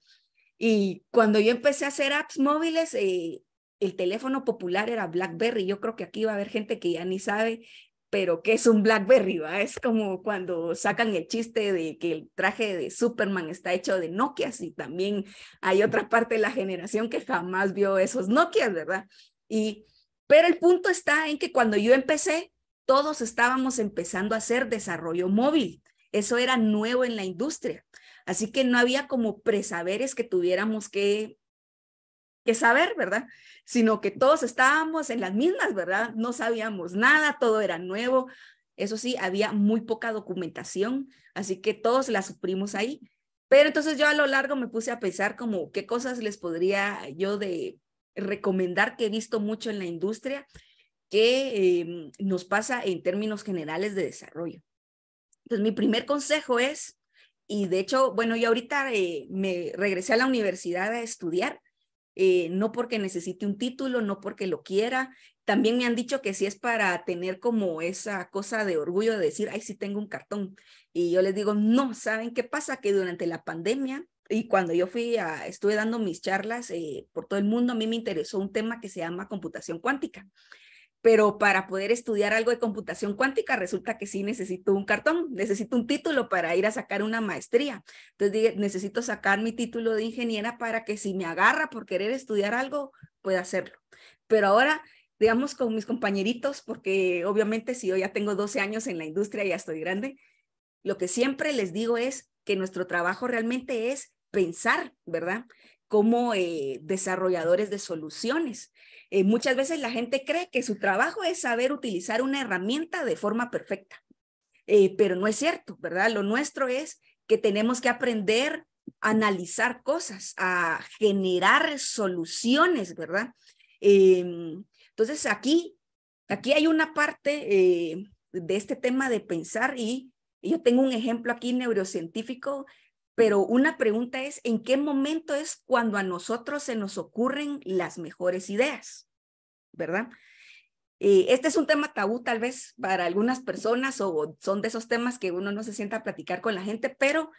Y cuando yo empecé a hacer apps móviles, eh, el teléfono popular era BlackBerry. Yo creo que aquí va a haber gente que ya ni sabe, pero ¿qué es un BlackBerry? Va? Es como cuando sacan el chiste de que el traje de Superman está hecho de Nokia y también hay otra parte de la generación que jamás vio esos Nokias, ¿verdad? Y, pero el punto está en que cuando yo empecé, todos estábamos empezando a hacer desarrollo móvil. Eso era nuevo en la industria. Así que no había como presaberes que tuviéramos que, que saber, ¿verdad? Sino que todos estábamos en las mismas, ¿verdad? No sabíamos nada, todo era nuevo. Eso sí, había muy poca documentación, así que todos la suprimos ahí. Pero entonces yo a lo largo me puse a pensar como qué cosas les podría yo de recomendar que he visto mucho en la industria ¿Qué em, nos pasa en términos generales de desarrollo. Entonces, mi primer consejo es, y de hecho, bueno, yo ahorita eh, me regresé a la universidad a estudiar, eh, no porque necesite un título, no porque lo quiera. También me han dicho que si es para tener como esa cosa de orgullo de decir, ay, sí tengo un cartón. Y yo les digo, no, ¿saben qué pasa? Que durante la pandemia y cuando yo fui a, estuve dando mis charlas eh, por todo el mundo, a mí me interesó un tema que se llama computación cuántica pero para poder estudiar algo de computación cuántica resulta que sí necesito un cartón, necesito un título para ir a sacar una maestría. Entonces necesito sacar mi título de ingeniera para que si me agarra por querer estudiar algo, pueda hacerlo. Pero ahora, digamos, con mis compañeritos, porque obviamente si yo ya tengo 12 años en la industria, ya estoy grande, lo que siempre les digo es que nuestro trabajo realmente es pensar, ¿verdad? Como eh, desarrolladores de soluciones. Eh, muchas veces la gente cree que su trabajo es saber utilizar una herramienta de forma perfecta, eh, pero no es cierto, ¿verdad? Lo nuestro es que tenemos que aprender a analizar cosas, a generar soluciones, ¿verdad? Em, entonces aquí, aquí hay una parte eh, de este tema de pensar y yo tengo un ejemplo aquí neurocientífico pero una pregunta es, ¿en qué momento es cuando a nosotros se nos ocurren las mejores ideas? ¿verdad? Y eh, este es un tema tabú tal vez para algunas personas o son de esos temas que uno no se sienta a platicar con la gente, pero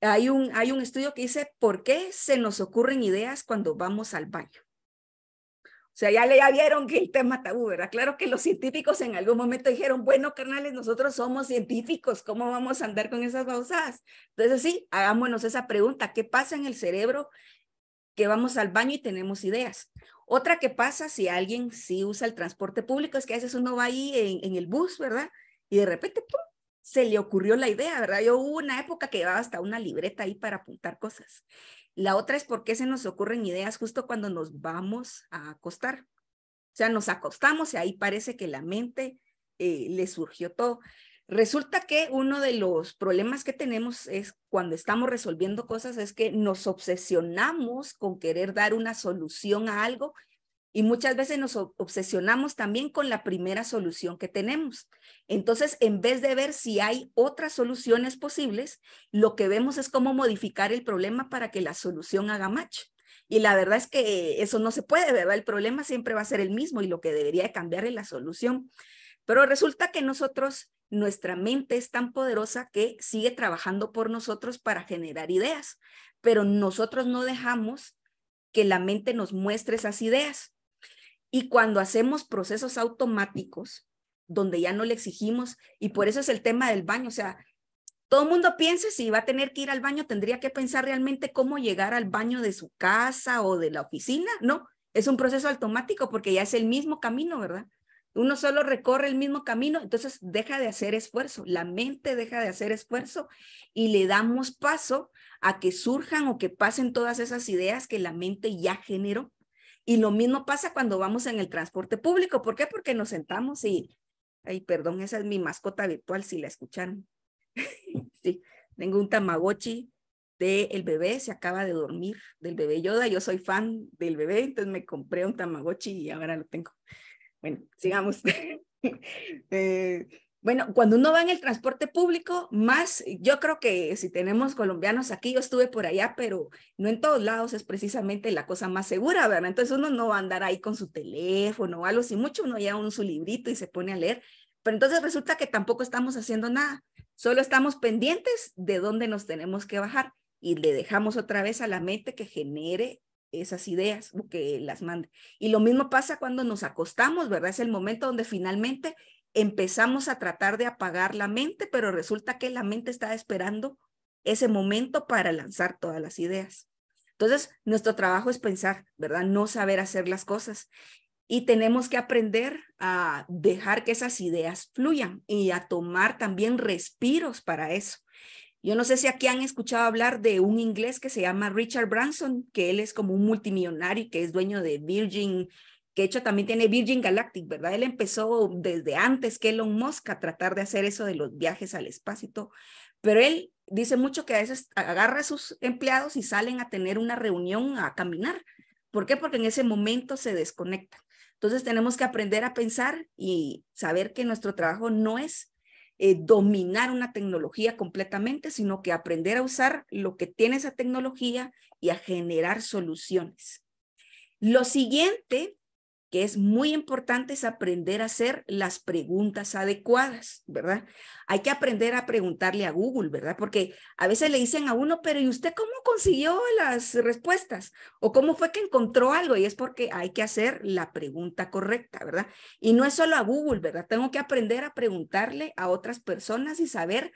hay un, hay un estudio que dice por qué se nos ocurren ideas cuando vamos al baño. O sea, ya, le, ya vieron que el tema tabú, ¿verdad? Claro que los científicos en algún momento dijeron, bueno, carnales, nosotros somos científicos, ¿cómo vamos a andar con esas pausadas? Entonces, sí, hagámonos esa pregunta, ¿qué pasa en el cerebro que vamos al baño y tenemos ideas? Otra que pasa si alguien sí usa el transporte público es que a veces uno va ahí en, el bus, ¿verdad? Y de repente se le ocurrió la idea, ¿verdad? Yo hubo una época que llevaba hasta una libreta ahí para apuntar cosas. La otra es por qué se nos ocurren ideas justo cuando nos vamos a acostar. O sea, nos acostamos y ahí parece que la mente eh, le surgió todo. Resulta que uno de los problemas que tenemos es cuando estamos resolviendo cosas es que nos obsesionamos con querer dar una solución a algo y muchas veces nos obsesionamos también con la primera solución que tenemos. Entonces, en vez de ver si hay otras soluciones posibles, lo que vemos es cómo modificar el problema para que la solución haga match. Y la verdad es que eso no se puede, ¿verdad? El problema siempre va a ser el mismo y lo que debería cambiar es la solución. Pero resulta que nosotros nuestra mente es tan poderosa que sigue trabajando por nosotros para generar ideas, pero nosotros no dejamos que la mente nos muestre esas ideas. Y cuando hacemos procesos automáticos, donde ya no le exigimos, y por eso es el tema del baño, o sea, todo el mundo piensa si va a tener que ir al baño, tendría que pensar realmente cómo llegar al baño de su casa o de la oficina, ¿no? Es un proceso automático porque ya es el mismo camino, ¿verdad? uno solo recorre el mismo camino, entonces deja de hacer esfuerzo, la mente deja de hacer esfuerzo y le damos paso a que surjan o que pasen todas esas ideas que la mente ya generó. Y lo mismo pasa cuando vamos en el transporte público. ¿Por qué? Porque nos sentamos y, ay, perdón, esa es mi mascota virtual, si la escucharon. *laughs* sí, tengo un tamagotchi del bebé, se acaba de dormir, del bebé Yoda. Yo soy fan del bebé, entonces me compré un tamagotchi y ahora lo tengo. Bueno, sigamos. *laughs* Eh, bueno, cuando uno va en el transporte público, más yo creo que si tenemos colombianos aquí, yo estuve por allá, pero no en todos lados es precisamente la cosa más segura, ¿verdad? Entonces uno no va a andar ahí con su teléfono o algo, si mucho uno lleva un, su librito y se pone a leer, pero entonces resulta que tampoco estamos haciendo nada, solo estamos pendientes de dónde nos tenemos que bajar y le dejamos otra vez a la mente que genere esas ideas o que las mande. Y lo mismo pasa cuando nos acostamos, ¿verdad? Es el momento donde finalmente empezamos a tratar de apagar la mente, pero resulta que la mente está esperando ese momento para lanzar todas las ideas. Entonces, nuestro trabajo es pensar, ¿verdad? No saber hacer las cosas. Y tenemos que aprender a dejar que esas ideas fluyan y a tomar también respiros para eso. Yo no sé si aquí han escuchado hablar de un inglés que se llama Richard Branson, que él es como un multimillonario que es dueño de Virgin, que de hecho también tiene Virgin Galactic, ¿verdad? Él empezó desde antes que Elon Musk a tratar de hacer eso de los viajes al espacio y Pero él dice mucho que a veces agarra a sus empleados y salen a tener una reunión a caminar. ¿Por qué? Porque en ese momento se desconectan. Entonces tenemos que aprender a pensar y saber que nuestro trabajo no es eh, dominar una tecnología completamente, sino que aprender a usar lo que tiene esa tecnología y a generar soluciones. Lo siguiente que es muy importante es aprender a hacer las preguntas adecuadas, ¿verdad? Hay que aprender a preguntarle a Google, ¿verdad? Porque a veces le dicen a uno, pero ¿y usted cómo consiguió las respuestas? ¿O cómo fue que encontró algo? Y es porque hay que hacer la pregunta correcta, ¿verdad? Y no es solo a Google, ¿verdad? Tengo que aprender a preguntarle a otras personas y saber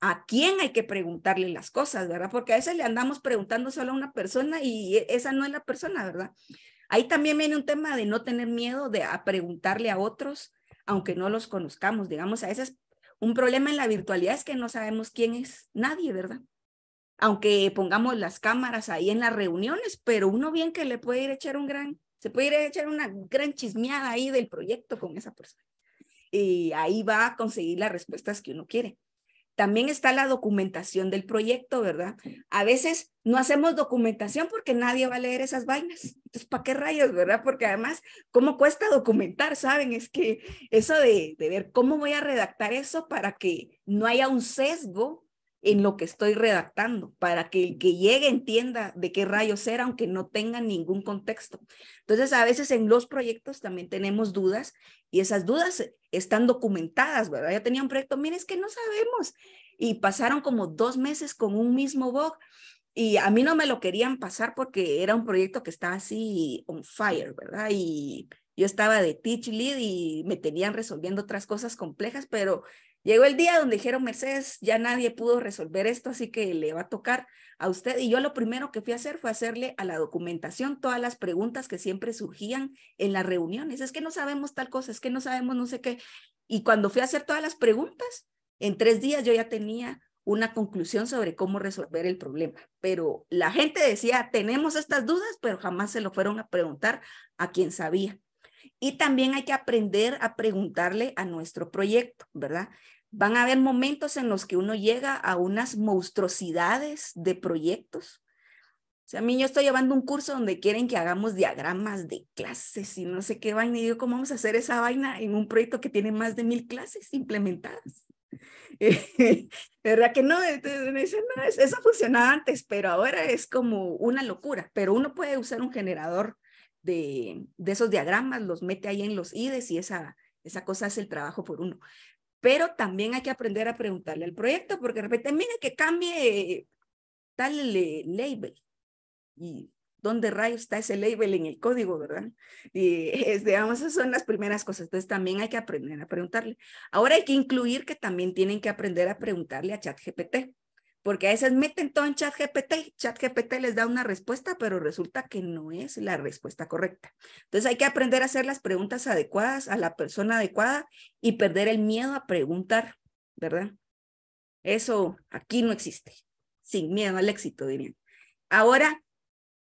a quién hay que preguntarle las cosas, ¿verdad? Porque a veces le andamos preguntando solo a una persona y e, esa no es la persona, ¿verdad? Ahí también viene un tema de no tener miedo de a preguntarle a otros, aunque no los conozcamos. Digamos, a veces un problema en la virtualidad es que no sabemos quién es nadie, ¿verdad? Aunque pongamos las cámaras ahí en las reuniones, pero uno bien que le puede ir a echar un gran, se puede ir a echar una gran chismeada ahí del proyecto con esa persona. Y ahí va a conseguir las respuestas que uno quiere. También está la documentación del proyecto, ¿verdad? A veces no hacemos documentación porque nadie va a leer esas vainas. Entonces, ¿para qué rayos, verdad? Porque además, ¿cómo cuesta documentar? ¿Saben? Es que eso de, de ver cómo voy a redactar eso para que no haya un sesgo en lo que estoy redactando, para que el que llegue entienda de qué rayos era, aunque no tenga ningún contexto. Entonces, a veces en los proyectos también tenemos dudas y esas dudas están documentadas, ¿verdad? Ya tenía un proyecto, miren, es que no sabemos. Y pasaron como dos meses con un mismo bug y a mí no me lo querían pasar porque era un proyecto que estaba así on fire, ¿verdad? Y yo estaba de teach lead y me tenían resolviendo otras cosas complejas, pero Llegó el día donde dijeron, Mercedes, ya nadie pudo resolver esto, así que le va a tocar a usted. Y yo lo primero que fui a hacer fue hacerle a la documentación todas las preguntas que siempre surgían en las reuniones. Es que no sabemos tal cosa, es que no sabemos no sé qué. Y cuando fui a hacer todas las preguntas, en tres días yo ya tenía una conclusión sobre cómo resolver el problema. Pero la gente decía, tenemos estas dudas, pero jamás se lo fueron a preguntar a quien sabía. Y también hay que aprender a preguntarle a nuestro proyecto, ¿verdad? Van a haber momentos en los que uno llega a unas monstruosidades de proyectos. O sea, a mí yo estoy llevando un curso donde quieren que hagamos diagramas de clases y no sé qué vaina. Y digo, ¿cómo vamos a hacer esa vaina en un proyecto que tiene más de mil clases implementadas? *laughs* ¿Verdad que no? Entonces me dicen, no, eso funcionaba antes, pero ahora es como una locura. Pero uno puede usar un generador de, esos diagramas, los mete ahí en los IDES y esa, esa cosa hace el trabajo por uno pero también hay que aprender a preguntarle al proyecto porque de repente, mire que cambie tal eh, label. ¿Y dónde rayos está ese label en el código, verdad? Y *laughs* digamos, esas son las primeras cosas. Entonces también hay que aprender a preguntarle. Ahora hay que incluir que también tienen que aprender a preguntarle a ChatGPT porque a veces meten todo en ChatGPT, ChatGPT les da una respuesta, pero resulta que no es la respuesta correcta. Entonces hay que aprender a hacer las preguntas adecuadas a la persona adecuada y perder el miedo a preguntar, ¿verdad? Eso aquí no existe, sin miedo al éxito, dirían. Ahora,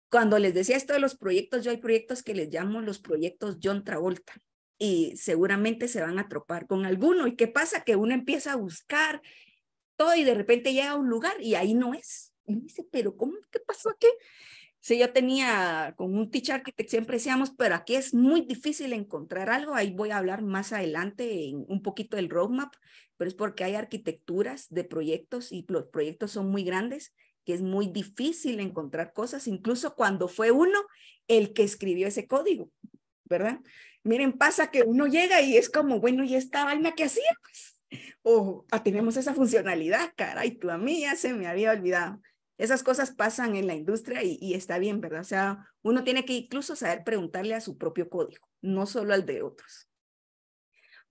cuando les decía esto de los proyectos, yo hay proyectos que les llamo los proyectos John Travolta y seguramente se van a tropar con alguno. ¿Y qué pasa? Que uno empieza a buscar todo y de repente llega a un lugar y ahí no es. Y me dice, pero ¿cómo? ¿Qué pasó aquí? Si yo tenía con un teacher que siempre decíamos, pero aquí es muy difícil encontrar algo, ahí voy a hablar más adelante en un poquito del roadmap, pero es porque hay arquitecturas de proyectos y los proyectos son muy grandes, que es muy difícil encontrar cosas, incluso cuando fue uno el que escribió ese código, ¿verdad? Miren, pasa que uno llega y es como, bueno, ¿y esta vaina qué hacía? Pues" oh, tenemos esa funcionalidad, caray, tú a mí ya se me había olvidado. Esas cosas pasan en la industria y, está bien, ¿verdad? O sea, uno tiene que incluso saber preguntarle a su propio código, no solo al de otros.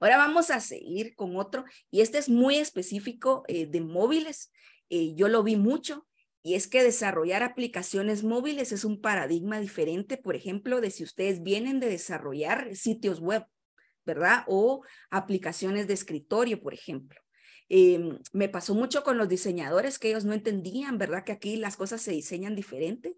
Ahora vamos a seguir con otro, y este es muy específico eh, de móviles. Eh, yo lo vi mucho, y es que desarrollar aplicaciones móviles es un paradigma diferente, por ejemplo, de si ustedes vienen de desarrollar sitios web ¿verdad? O aplicaciones de escritorio, por ejemplo. Em, me pasó mucho con los diseñadores que ellos no entendían, ¿verdad? Que aquí las cosas se diseñan diferente.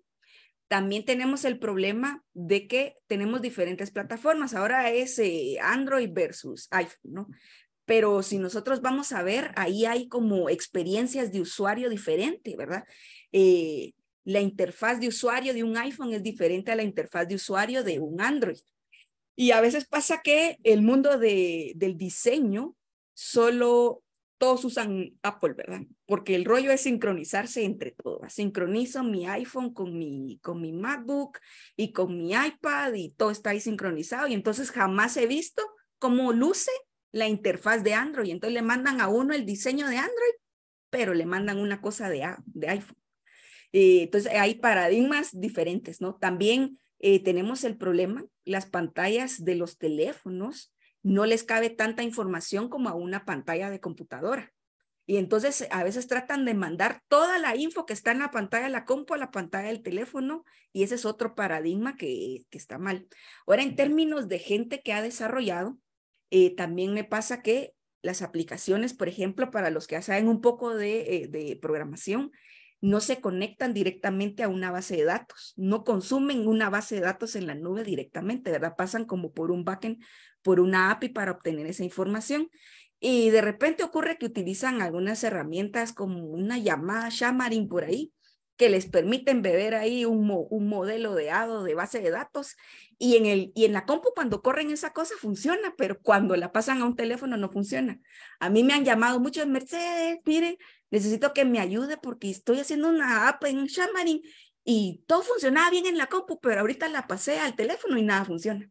También tenemos el problema de que tenemos diferentes plataformas. Ahora es eh, Android versus iPhone, ¿no? Pero si nosotros vamos a ver, ahí hay como experiencias de usuario diferente, ¿verdad? Eh, la interfaz de usuario de un iPhone es diferente a la interfaz de usuario de un Android. Y a veces pasa que el mundo del diseño solo todos usan Apple, ¿verdad? Porque el rollo es sincronizarse entre todos. Sincronizo mi iPhone con mi, con mi MacBook y con mi iPad y todo está ahí sincronizado. Y entonces jamás he visto cómo luce la interfaz de Android. Entonces le mandan a uno el diseño de Android, pero le mandan una cosa de, de iPhone. Eh, entonces hay paradigmas diferentes, ¿no? También eh, tenemos el problema, las pantallas de los teléfonos no les cabe tanta información como a una pantalla de computadora. Y entonces a veces tratan de mandar toda la info que está en la pantalla de la compu a la pantalla del teléfono y ese es otro paradigma que, está mal. Ahora, en términos de gente que ha desarrollado, eh, también me pasa que las aplicaciones, por ejemplo, para los que ya saben un poco de eh, programación, no se conectan directamente a una base de datos, no consumen una base de datos en la nube directamente, ¿verdad? Pasan como por un backend, por una API para obtener esa información. Y de repente ocurre que utilizan algunas herramientas como una llamada Xamarin por ahí, que les permiten beber ahí un, modelo de ADO de base de datos. Y en, el, y en la compu cuando corren esa cosa funciona, pero cuando la pasan a un teléfono no funciona. A mí me han llamado muchos Mercedes, miren, necesito que me ayude porque estoy haciendo una app en Xamarin y todo funcionaba bien en la compu, pero ahorita la pasé al teléfono y nada funciona.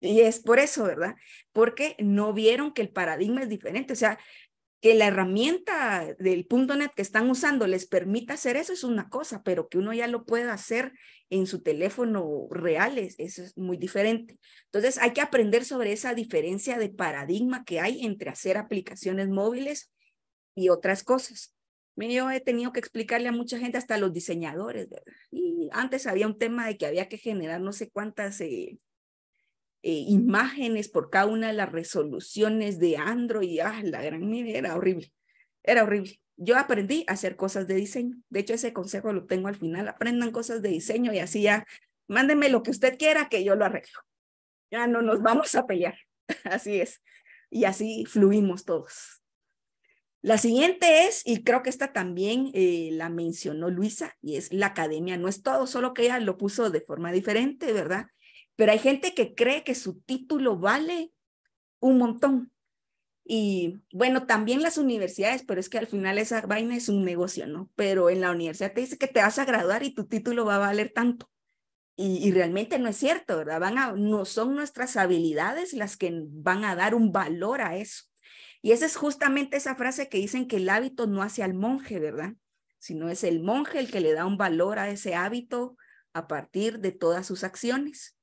Y es por eso, ¿verdad? Porque no vieron que el paradigma es diferente. O sea, que la herramienta del punto .NET que están usando les permita hacer eso es una cosa, pero que uno ya lo pueda hacer en su teléfono real eso es muy diferente. Entonces hay que aprender sobre esa diferencia de paradigma que hay entre hacer aplicaciones móviles y otras cosas. Yo he tenido que explicarle a mucha gente, hasta a los diseñadores, Y antes había un tema de que había que generar no sé cuántas eh, eh, imágenes por cada una de las resoluciones de Android. Ah, la gran era horrible, era horrible. Yo aprendí a hacer cosas de diseño. De hecho, ese consejo lo tengo al final. Aprendan cosas de diseño y así ya, mándeme lo que usted quiera que yo lo arreglo. Ya no nos vamos a pelear. *laughs* Así es. Y así fluimos todos. La siguiente es, y creo que esta también eh, la mencionó Luisa, y es la academia. No es todo, solo que ella lo puso de forma diferente, ¿verdad? Pero hay gente que cree que su título vale un montón. Y bueno, también las universidades, pero es que al final esa vaina es un negocio, ¿no? Pero en la universidad te dice que te vas a graduar y tu título va a valer tanto. Y, y realmente no es cierto, ¿verdad? Van no son nuestras habilidades las que van a dar un valor a eso y esa es justamente esa frase que dicen que el hábito no hace al monje, ¿verdad? Sino es el monje el que le da un valor a ese hábito a partir de todas sus acciones.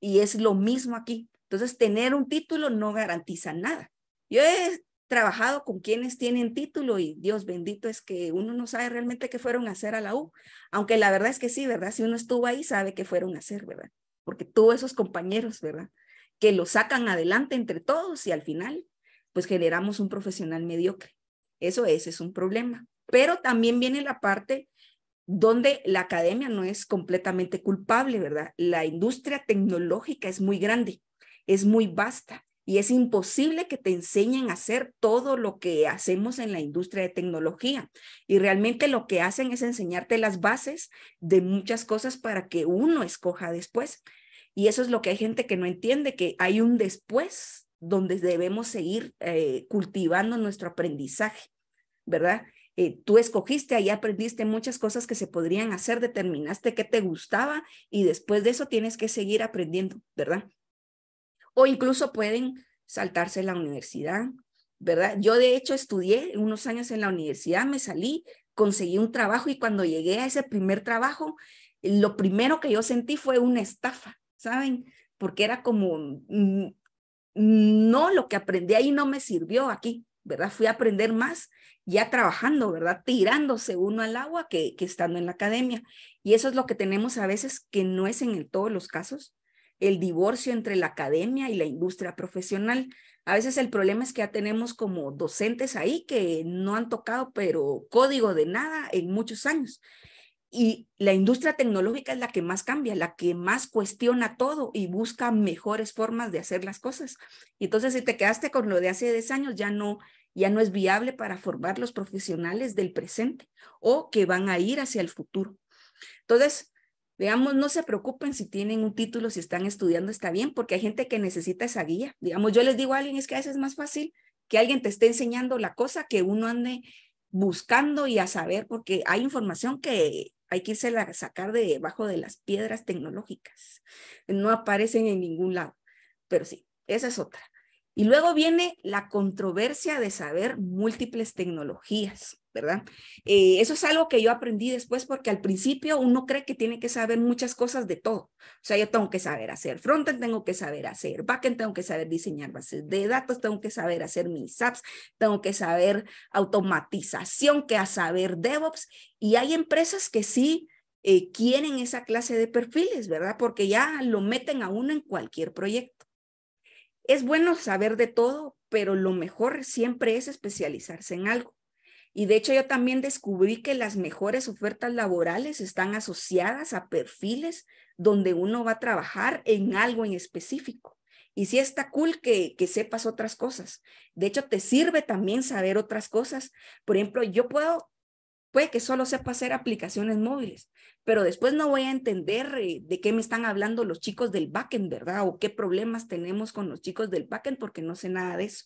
Y es lo mismo aquí. Entonces, tener un título no garantiza nada. Yo he trabajado con quienes tienen título y Dios bendito es que uno no sabe realmente qué fueron a hacer a la U, aunque la verdad es que sí, ¿verdad? Si uno estuvo ahí, sabe qué fueron a hacer, ¿verdad? Porque tuvo esos compañeros, ¿verdad? Que lo sacan adelante entre todos y al final pues generamos un profesional mediocre. Eso es, es un problema. Pero también viene la parte donde la academia no es completamente culpable, ¿verdad? La industria tecnológica es muy grande, es muy vasta y es imposible que te enseñen a hacer todo lo que hacemos en la industria de tecnología. Y realmente lo que hacen es enseñarte las bases de muchas cosas para que uno escoja después. Y eso es lo que hay gente que no entiende, que hay un después donde debemos seguir eh, cultivando nuestro aprendizaje, ¿verdad? Eh, tú escogiste, ahí aprendiste muchas cosas que se podrían hacer, determinaste qué te gustaba y después de eso tienes que seguir aprendiendo, ¿verdad? O incluso pueden saltarse la universidad, ¿verdad? Yo de hecho estudié unos años en la universidad, me salí, conseguí un trabajo y cuando llegué a ese primer trabajo, lo primero que yo sentí fue una estafa, ¿saben? Porque era como, mm, no, lo que aprendí ahí no me sirvió aquí, ¿verdad? Fui a aprender más ya trabajando, ¿verdad? Tirándose uno al agua que, estando en la academia. Y eso es lo que tenemos a veces, que no es en todos los casos, el divorcio entre la academia y la industria profesional. A veces el problema es que ya tenemos como docentes ahí que no han tocado, pero código de nada en muchos años. Y la industria tecnológica es la que más cambia, la que más cuestiona todo y busca mejores formas de hacer las cosas. entonces, si te quedaste con lo de hace 10 años, ya no, ya no es viable para formar los profesionales del presente o que van a ir hacia el futuro. Entonces, digamos, no se preocupen si tienen un título, si están estudiando, está bien, porque hay gente que necesita esa guía. Digamos, yo les digo a alguien, es que a veces es más fácil que alguien te esté enseñando la cosa que uno ande buscando y a saber, porque hay información que hay que irse a sacar de debajo de las piedras tecnológicas. No aparecen en ningún lado. Pero sí, esa es otra. Y luego viene la controversia de saber múltiples tecnologías. ¿verdad? Eh, eso es algo que yo aprendí después porque al principio uno cree que tiene que saber muchas cosas de todo. O sea, yo tengo que saber hacer frontend, tengo que saber hacer backend, tengo que saber diseñar bases de datos, tengo que saber hacer mis apps, tengo que saber automatización, que a saber DevOps. Y hay empresas que sí eh, quieren esa clase de perfiles, ¿verdad? Porque ya lo meten a uno en cualquier proyecto. Es bueno saber de todo, pero lo mejor siempre es especializarse en algo. Y de hecho yo también descubrí que las mejores ofertas laborales están asociadas a perfiles donde uno va a trabajar en algo en específico. Y si está cool que, que sepas otras cosas. De hecho, te sirve también saber otras cosas. Por ejemplo, yo puedo, puede que solo sepa hacer aplicaciones móviles, pero después no voy a entender eh, de qué me están hablando los chicos del backend, ¿verdad? O qué problemas tenemos con los chicos del backend porque no sé nada de eso.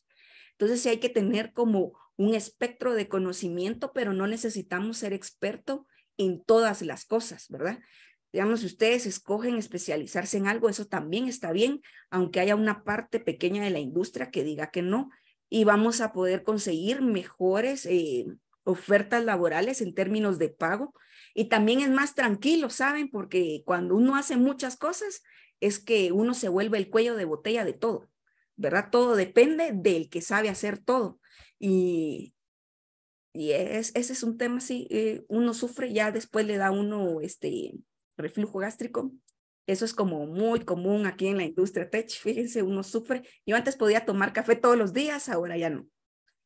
Entonces sí hay que tener como un espectro de conocimiento, pero no necesitamos ser experto en todas las cosas, ¿verdad? Digamos, si ustedes escogen especializarse en algo, eso también está bien, aunque haya una parte pequeña de la industria que diga que no, y vamos a poder conseguir mejores eh, ofertas laborales en términos de pago. Y también es más tranquilo, ¿saben? Porque cuando uno hace muchas cosas, es que uno se vuelve el cuello de botella de todo. ¿verdad? Todo depende del que sabe hacer todo. Y, es, ese es un tema, sí, eh, uno sufre, ya después le da uno este reflujo gástrico. Eso es como muy común aquí en la industria tech, fíjense, uno sufre. Yo antes podía tomar café todos los días, ahora ya no.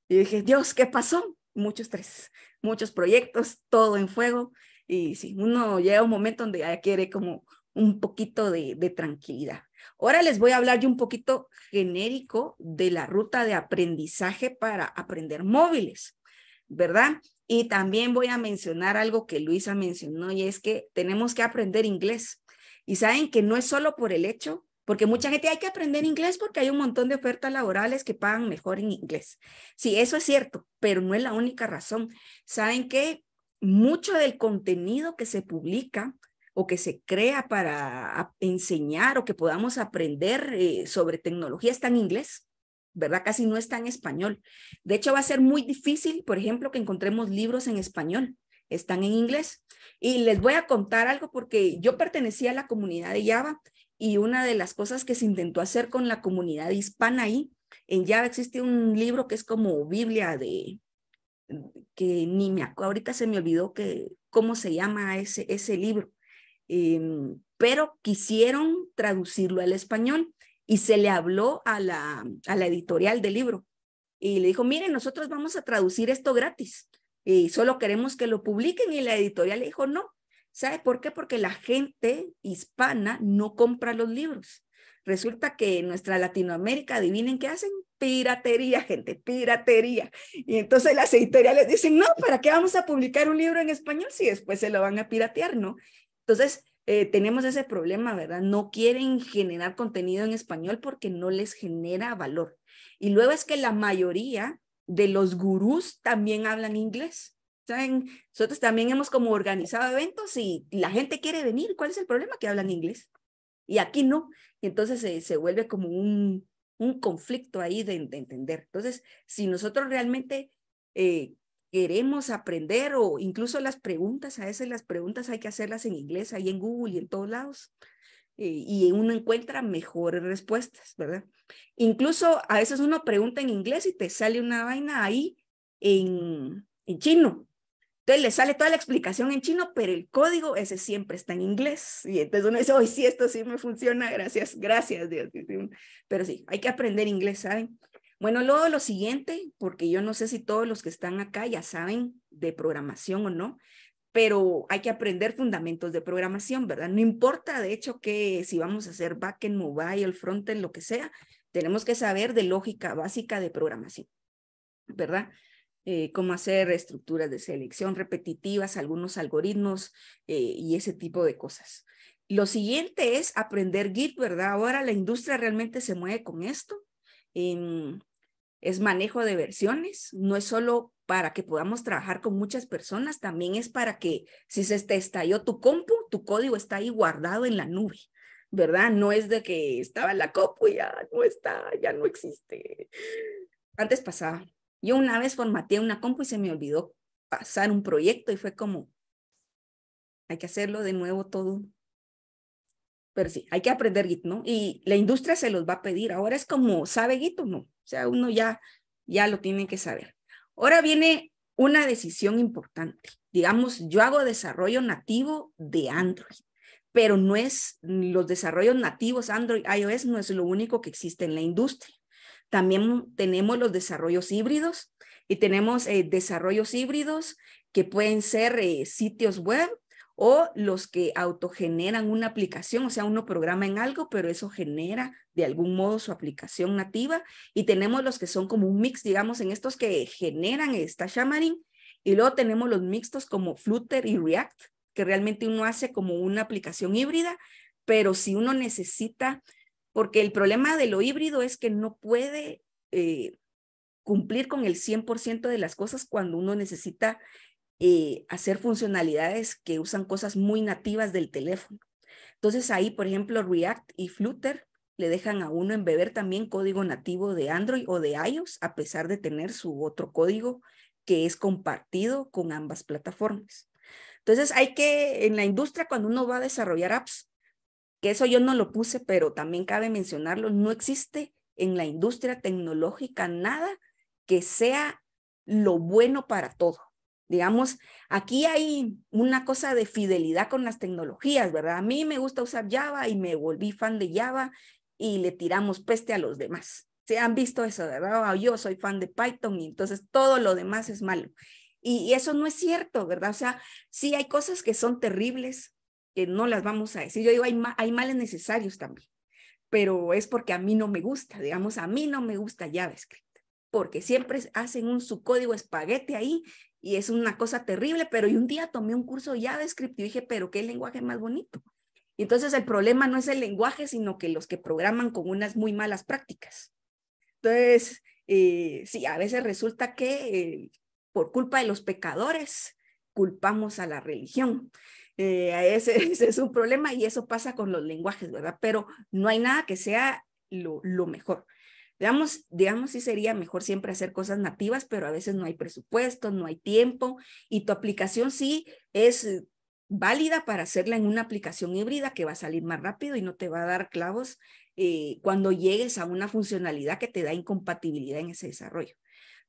Y dije, Dios, ¿qué pasó? muchos estrés, muchos proyectos, todo en fuego. Y sí, uno llega a un momento donde ya quiere como un poquito de tranquilidad. Ahora les voy a hablar yo un poquito genérico de la ruta de aprendizaje para aprender móviles, ¿verdad? Y también voy a mencionar algo que Luisa mencionó y es que tenemos que aprender inglés. Y saben que no es solo por el hecho, porque mucha gente hay que aprender inglés porque hay un montón de ofertas laborales que pagan mejor en inglés. Sí, eso es cierto, pero no es la única razón. Saben que mucho del contenido que se publica o que se crea para enseñar o que podamos aprender eh, sobre tecnología está en inglés, ¿verdad? Casi no está en español. De hecho, va a ser muy difícil, por ejemplo, que encontremos libros en español, están en inglés. Y les voy a contar algo porque yo pertenecía a la comunidad de Java y una de las cosas que se intentó hacer con la comunidad hispana ahí, en Java existe un libro que es como Biblia de, que ni me acuerdo, ahorita se me olvidó que, cómo se llama ese, ese libro, Em, pero quisieron traducirlo al español y se le habló a la, a la editorial del libro y le dijo, miren, nosotros vamos a traducir esto gratis y solo queremos que lo publiquen y la editorial le dijo, no, ¿sabe por qué? Porque la gente hispana no compra los libros. Resulta que en nuestra Latinoamérica, adivinen qué hacen, piratería, gente, piratería. Y entonces las editoriales dicen, no, ¿para qué vamos a publicar un libro en español si después se lo van a piratear, no? Entonces, eh, tenemos ese problema, ¿verdad? No quieren generar contenido en español porque no les genera valor. Y luego es que la mayoría de los gurús también hablan inglés. ¿Saben? Nosotros también hemos como organizado eventos y la gente quiere venir. ¿Cuál es el problema? Que hablan inglés. Y aquí no. entonces eh, se vuelve como un, un conflicto ahí de, entender. Entonces, si nosotros realmente eh, queremos aprender o incluso las preguntas, a veces las preguntas hay que hacerlas en inglés, ahí en Google y en todos lados. Eh, y, uno encuentra mejores respuestas, ¿verdad? Incluso a veces uno pregunta en inglés y te sale una vaina ahí en, en chino. Entonces le sale toda la explicación en chino, pero el código ese siempre está en inglés. Y entonces uno dice, hoy sí, esto sí me funciona, gracias, gracias Dios. Pero sí, hay que aprender inglés, ¿saben? Bueno, luego lo siguiente, porque yo no sé si todos los que están acá ya saben de programación o no, pero hay que aprender fundamentos de programación, ¿verdad? No importa, de hecho, que si vamos a hacer backend, mobile, frontend, lo que sea, tenemos que saber de lógica básica de programación, ¿verdad? Eh, cómo hacer estructuras de selección repetitivas, algunos algoritmos eh, y ese tipo de cosas. Lo siguiente es aprender Git, ¿verdad? Ahora la industria realmente se mueve con esto es manejo de versiones, no es solo para que podamos trabajar con muchas personas, también es para que si se te estalló tu compu, tu código está ahí guardado en la nube, ¿verdad? No es de que estaba en la compu, ya no está, ya no existe. Antes pasaba. Yo una vez formateé una compu y se me olvidó pasar un proyecto y fue como, hay que hacerlo de nuevo todo pero sí, hay que aprender Git, ¿no? Y la industria se los va a pedir. Ahora es como, ¿sabe Git o no? O sea, uno ya, ya lo tiene que saber. Ahora viene una decisión importante. Digamos, yo hago desarrollo nativo de Android, pero no es, los desarrollos nativos Android, iOS no es lo único que existe en la industria. También tenemos los desarrollos híbridos y tenemos eh, desarrollos híbridos que pueden ser eh, sitios web o los que autogeneran una aplicación, o sea, uno programa en algo, pero eso genera de algún modo su aplicación nativa, y tenemos los que son como un mix, digamos, en estos que generan esta Xamarin, y luego tenemos los mixtos como Flutter y React, que realmente uno hace como una aplicación híbrida, pero si uno necesita, porque el problema de lo híbrido es que no puede... Eh, cumplir con el 100% de las cosas cuando uno necesita eh, hacer funcionalidades que usan cosas muy nativas del teléfono. Entonces ahí, por ejemplo, React y Flutter le dejan a uno embeber también código nativo de Android o de iOS, a pesar de tener su otro código que es compartido con ambas plataformas. Entonces hay que, en la industria, cuando uno va a desarrollar apps, que eso yo no lo puse, pero también cabe mencionarlo, no existe en la industria tecnológica nada que sea lo bueno para todo. Digamos, aquí hay una cosa de fidelidad con las tecnologías, ¿verdad? A mí me gusta usar Java y me volví fan de Java y le tiramos peste a los demás. Se han visto eso, ¿verdad? Oh, yo soy fan de Python y entonces todo lo demás es malo. Y eso no es cierto, ¿verdad? O sea, sí hay cosas que son terribles, que no las vamos a decir. Yo digo, hay, males necesarios también, pero es porque a mí no me gusta, digamos, a mí no me gusta JavaScript porque siempre hacen un su código espaguete ahí y es una cosa terrible, pero un día tomé un curso de JavaScript y dije, pero qué lenguaje más bonito. Y entonces el problema no es el lenguaje, sino que los que programan con unas muy malas prácticas. Entonces, eh, sí, a veces resulta que eh, por culpa de los pecadores culpamos a la religión. Eh, *laughs* ese, es un problema y eso pasa con los lenguajes, ¿verdad? Pero no hay nada que sea lo mejor. Digamos, digamos, sí sería mejor siempre hacer cosas nativas, pero a veces no hay presupuesto, no hay tiempo y tu aplicación sí es válida para hacerla en una aplicación híbrida que va a salir más rápido y no te va a dar clavos eh, cuando llegues a una funcionalidad que te da incompatibilidad en ese desarrollo.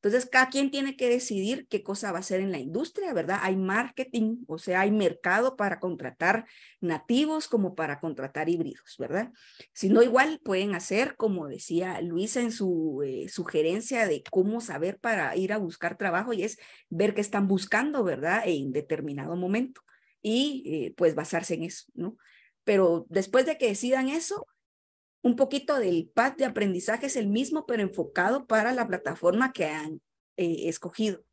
Entonces, cada quien tiene que decidir qué cosa va a hacer en la industria, ¿verdad? Hay marketing, o sea, hay mercado para contratar nativos como para contratar híbridos, ¿verdad? Si no, igual pueden hacer, como decía Luisa en su eh, sugerencia de cómo saber para ir a buscar trabajo, y es ver qué están buscando, ¿verdad? En determinado momento. Y eh, pues basarse en eso, ¿no? Pero después de que decidan eso, un poquito del pad de aprendizaje es el mismo, pero enfocado para la plataforma que han eh, escogido.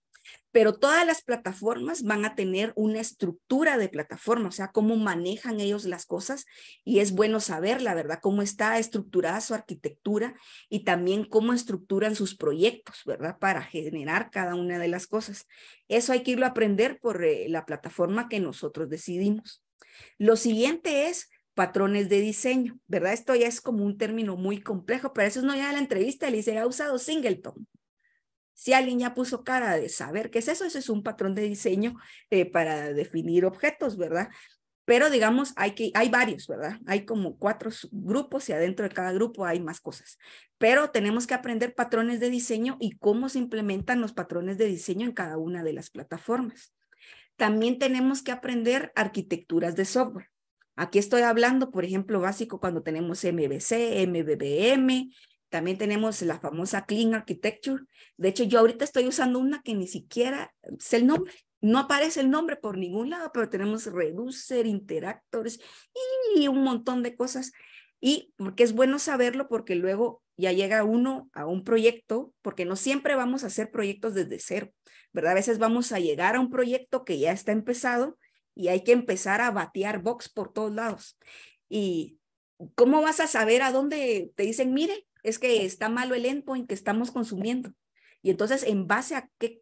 Pero todas las plataformas van a tener una estructura de plataforma, o sea, cómo manejan ellos las cosas y es bueno saber, la verdad, cómo está estructurada su arquitectura y también cómo estructuran sus proyectos, ¿verdad? Para generar cada una de las cosas. Eso hay que irlo a aprender por eh, la plataforma que nosotros decidimos. Lo siguiente es patrones de diseño, ¿verdad? Esto ya es como un término muy complejo, pero eso es no ya de la entrevista, le dice, ha usado Singleton. Si alguien ya puso cara de saber qué es eso, eso es un patrón de diseño eh, para definir objetos, ¿verdad? Pero digamos, hay, que, hay varios, ¿verdad? Hay como cuatro grupos y adentro de cada grupo hay más cosas. Pero tenemos que aprender patrones de diseño y cómo se implementan los patrones de diseño en cada una de las plataformas. También tenemos que aprender arquitecturas de software. Aquí estoy hablando, por ejemplo, básico cuando tenemos MBC, MBBM, también tenemos la famosa Clean Architecture. De hecho, yo ahorita estoy usando una que ni siquiera es el nombre. No aparece el nombre por ningún lado, pero tenemos Reducer, Interactors y un montón de cosas. Y porque es bueno saberlo porque luego ya llega uno a un proyecto, porque no siempre vamos a hacer proyectos desde cero, ¿verdad? A veces vamos a llegar a un proyecto que ya está empezado y hay que empezar a batear box por todos lados. ¿Y cómo vas a saber a dónde te dicen, mire, es que está malo el endpoint que estamos consumiendo? Y entonces, en base a qué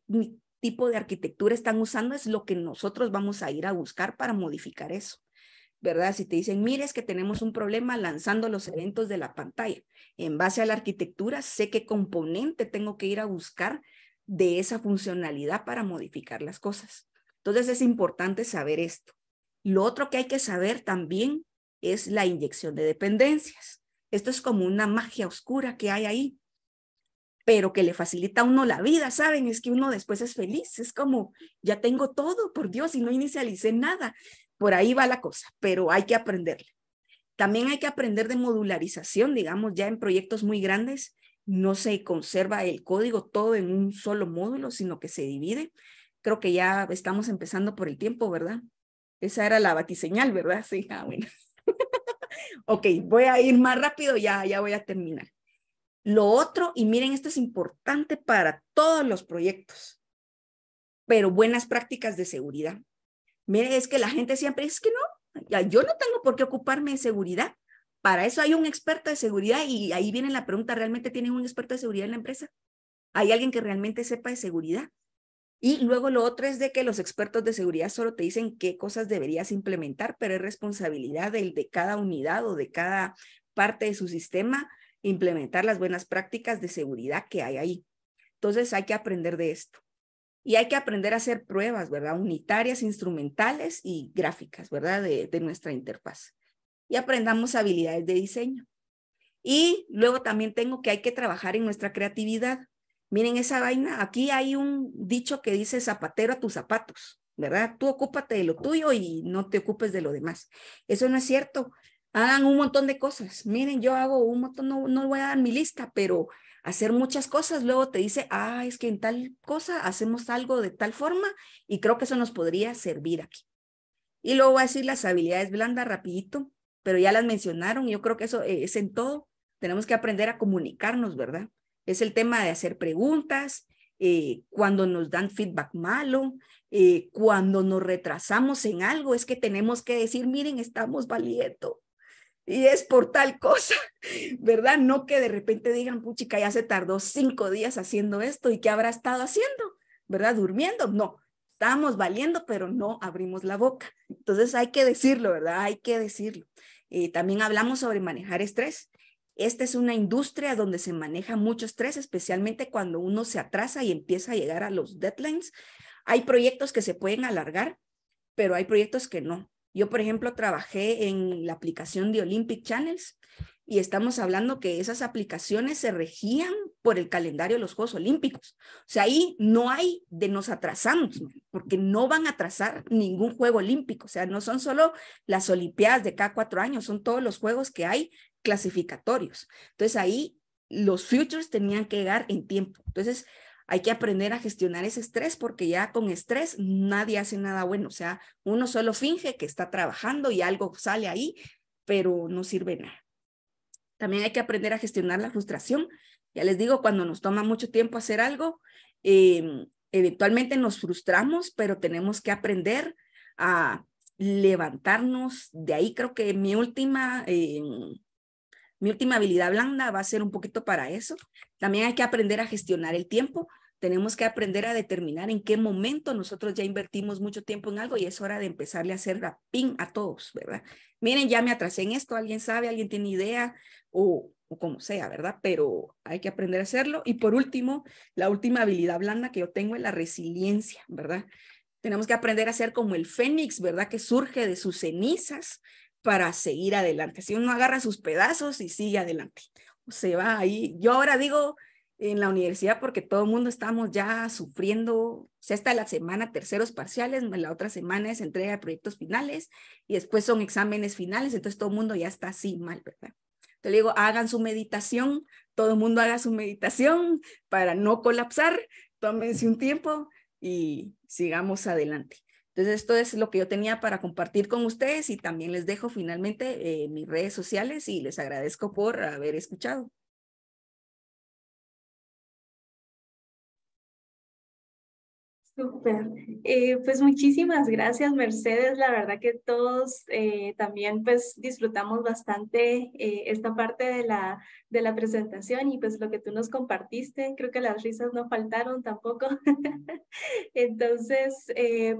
tipo de arquitectura están usando, es lo que nosotros vamos a ir a buscar para modificar eso. ¿Verdad? Si te dicen, mire, es que tenemos un problema lanzando los eventos de la pantalla. En base a la arquitectura, sé qué componente tengo que ir a buscar de esa funcionalidad para modificar las cosas. Entonces es importante saber esto. Lo otro que hay que saber también es la inyección de dependencias. Esto es como una magia oscura que hay ahí, pero que le facilita a uno la vida, ¿saben? Es que uno después es feliz, es como, ya tengo todo, por Dios, y no inicialicé nada. Por ahí va la cosa, pero hay que aprenderle. También hay que aprender de modularización, digamos, ya en proyectos muy grandes no se conserva el código todo en un solo módulo, sino que se divide creo que ya estamos empezando por el tiempo, ¿verdad? Esa era la batiseñal, ¿verdad? *laughs* Sí, ah, bueno. *laughs* ok, voy a ir más rápido, ya, ya voy a terminar. Lo otro, y miren, esto es importante para todos los proyectos, pero buenas prácticas de seguridad. Miren, es que la gente siempre es que no, yo no tengo por qué ocuparme de seguridad. Para eso hay un experto de seguridad y ahí viene la pregunta, ¿realmente tienen un experto de seguridad en la empresa? ¿Hay alguien que realmente sepa de seguridad? Y luego lo otro es de que los expertos de seguridad solo te dicen qué cosas deberías implementar, pero es responsabilidad del, de cada unidad o de cada parte de su sistema implementar las buenas prácticas de seguridad que hay ahí. Entonces hay que aprender de esto. Y hay que aprender a hacer pruebas, ¿verdad? Unitarias, instrumentales y gráficas, ¿verdad? De, de nuestra interfaz. Y aprendamos habilidades de diseño. Y luego también tengo que hay que trabajar en nuestra creatividad Miren esa vaina, aquí hay un dicho que dice zapatero a tus zapatos, ¿verdad? Tú ocúpate de lo tuyo y no te ocupes de lo demás. Eso no es cierto. Hagan un montón de cosas. Miren, yo hago un montón, no, voy a dar mi lista, pero hacer muchas cosas, luego te dice, ah, es que en tal cosa hacemos algo de tal forma y creo que eso nos podría servir aquí. Y luego voy a decir las habilidades blandas rapidito, pero ya las mencionaron, yo creo que eso eh, es en todo. Tenemos que aprender a comunicarnos, ¿verdad? es el tema de hacer preguntas, eh, cuando nos dan feedback malo, eh, cuando nos retrasamos en algo, es que tenemos que decir, miren, estamos valiendo. Y es por tal cosa, *laughs* ¿verdad? No que de repente digan, puchica, ya se tardó cinco días haciendo esto y qué habrá estado haciendo, ¿verdad? Durmiendo. No, estamos valiendo, pero no abrimos la boca. Entonces hay que decirlo, ¿verdad? Hay que decirlo. Eh, también hablamos sobre manejar estrés. Esta es una industria donde se maneja mucho estrés, especialmente cuando uno se atrasa y empieza a llegar a los deadlines. Hay proyectos que se pueden alargar, pero hay proyectos que no. Yo, por ejemplo, trabajé en la aplicación de Olympic Channels y estamos hablando que esas aplicaciones se regían por el calendario de los Juegos Olímpicos. O sea, ahí no hay de nos atrasamos, porque no van a atrasar ningún Juego Olímpico. O sea, no son solo las Olimpiadas de cada cuatro años, son todos los Juegos que hay clasificatorios. Entonces ahí los futures tenían que llegar en tiempo. Entonces hay que aprender a gestionar ese estrés porque ya con estrés nadie hace nada bueno. O sea, uno solo finge que está trabajando y algo sale ahí, pero no sirve nada. También hay que aprender a gestionar la frustración. Ya les digo, cuando nos toma mucho tiempo hacer algo, em, eventualmente nos frustramos, pero tenemos que aprender a levantarnos. De ahí creo que mi última em, mi última habilidad blanda va a ser un poquito para eso. También hay que aprender a gestionar el tiempo. Tenemos que aprender a determinar en qué momento nosotros ya invertimos mucho tiempo en algo y es hora de empezarle a hacer la a todos, ¿verdad? Miren, ya me atrasé en esto, alguien sabe, alguien tiene idea o, o como sea, ¿verdad? Pero hay que aprender a hacerlo. Y por último, la última habilidad blanda que yo tengo es la resiliencia, ¿verdad? Tenemos que aprender a ser como el fénix, ¿verdad? Que surge de sus cenizas para seguir adelante. Si uno agarra sus pedazos y sigue adelante, se va ahí. Yo ahora digo en la universidad porque todo el mundo estamos ya sufriendo, o está la semana terceros parciales, la otra semana es entrega de proyectos finales y después son exámenes finales, entonces todo el mundo ya está así mal, ¿verdad? Entonces digo, hagan su meditación, todo el mundo haga su meditación para no colapsar, tómense un tiempo y sigamos adelante. Entonces, esto es lo que yo tenía para compartir con ustedes y también les dejo finalmente eh, mis redes sociales y les agradezco por haber escuchado. Súper. Eh, pues muchísimas gracias, Mercedes. La verdad que todos eh, también pues disfrutamos bastante eh, esta parte de la, de la presentación y pues lo que tú nos compartiste. Creo que las risas no faltaron tampoco. *laughs* Entonces,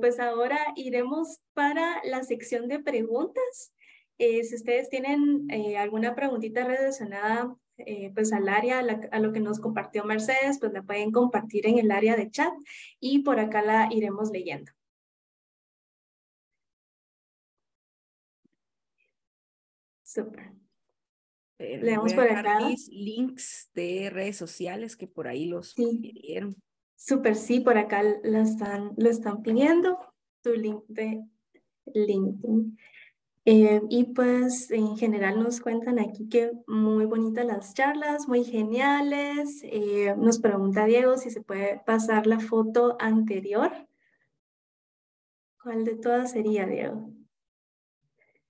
pues ahora iremos para la sección de preguntas. si ustedes tienen alguna preguntita relacionada eh, pues al área, a, lo que nos compartió Mercedes, pues la pueden compartir en el área de chat y por acá la iremos leyendo. Super. Eh, por acá. Mis links de redes sociales que por ahí los sí. pidieron. Super, sí, por acá la están, lo están pidiendo. Tu link de LinkedIn. Eh, y pues en general nos cuentan aquí que muy bonitas las charlas, muy geniales. Eh, nos pregunta Diego si se puede pasar la foto anterior. ¿Cuál de todas sería, Diego?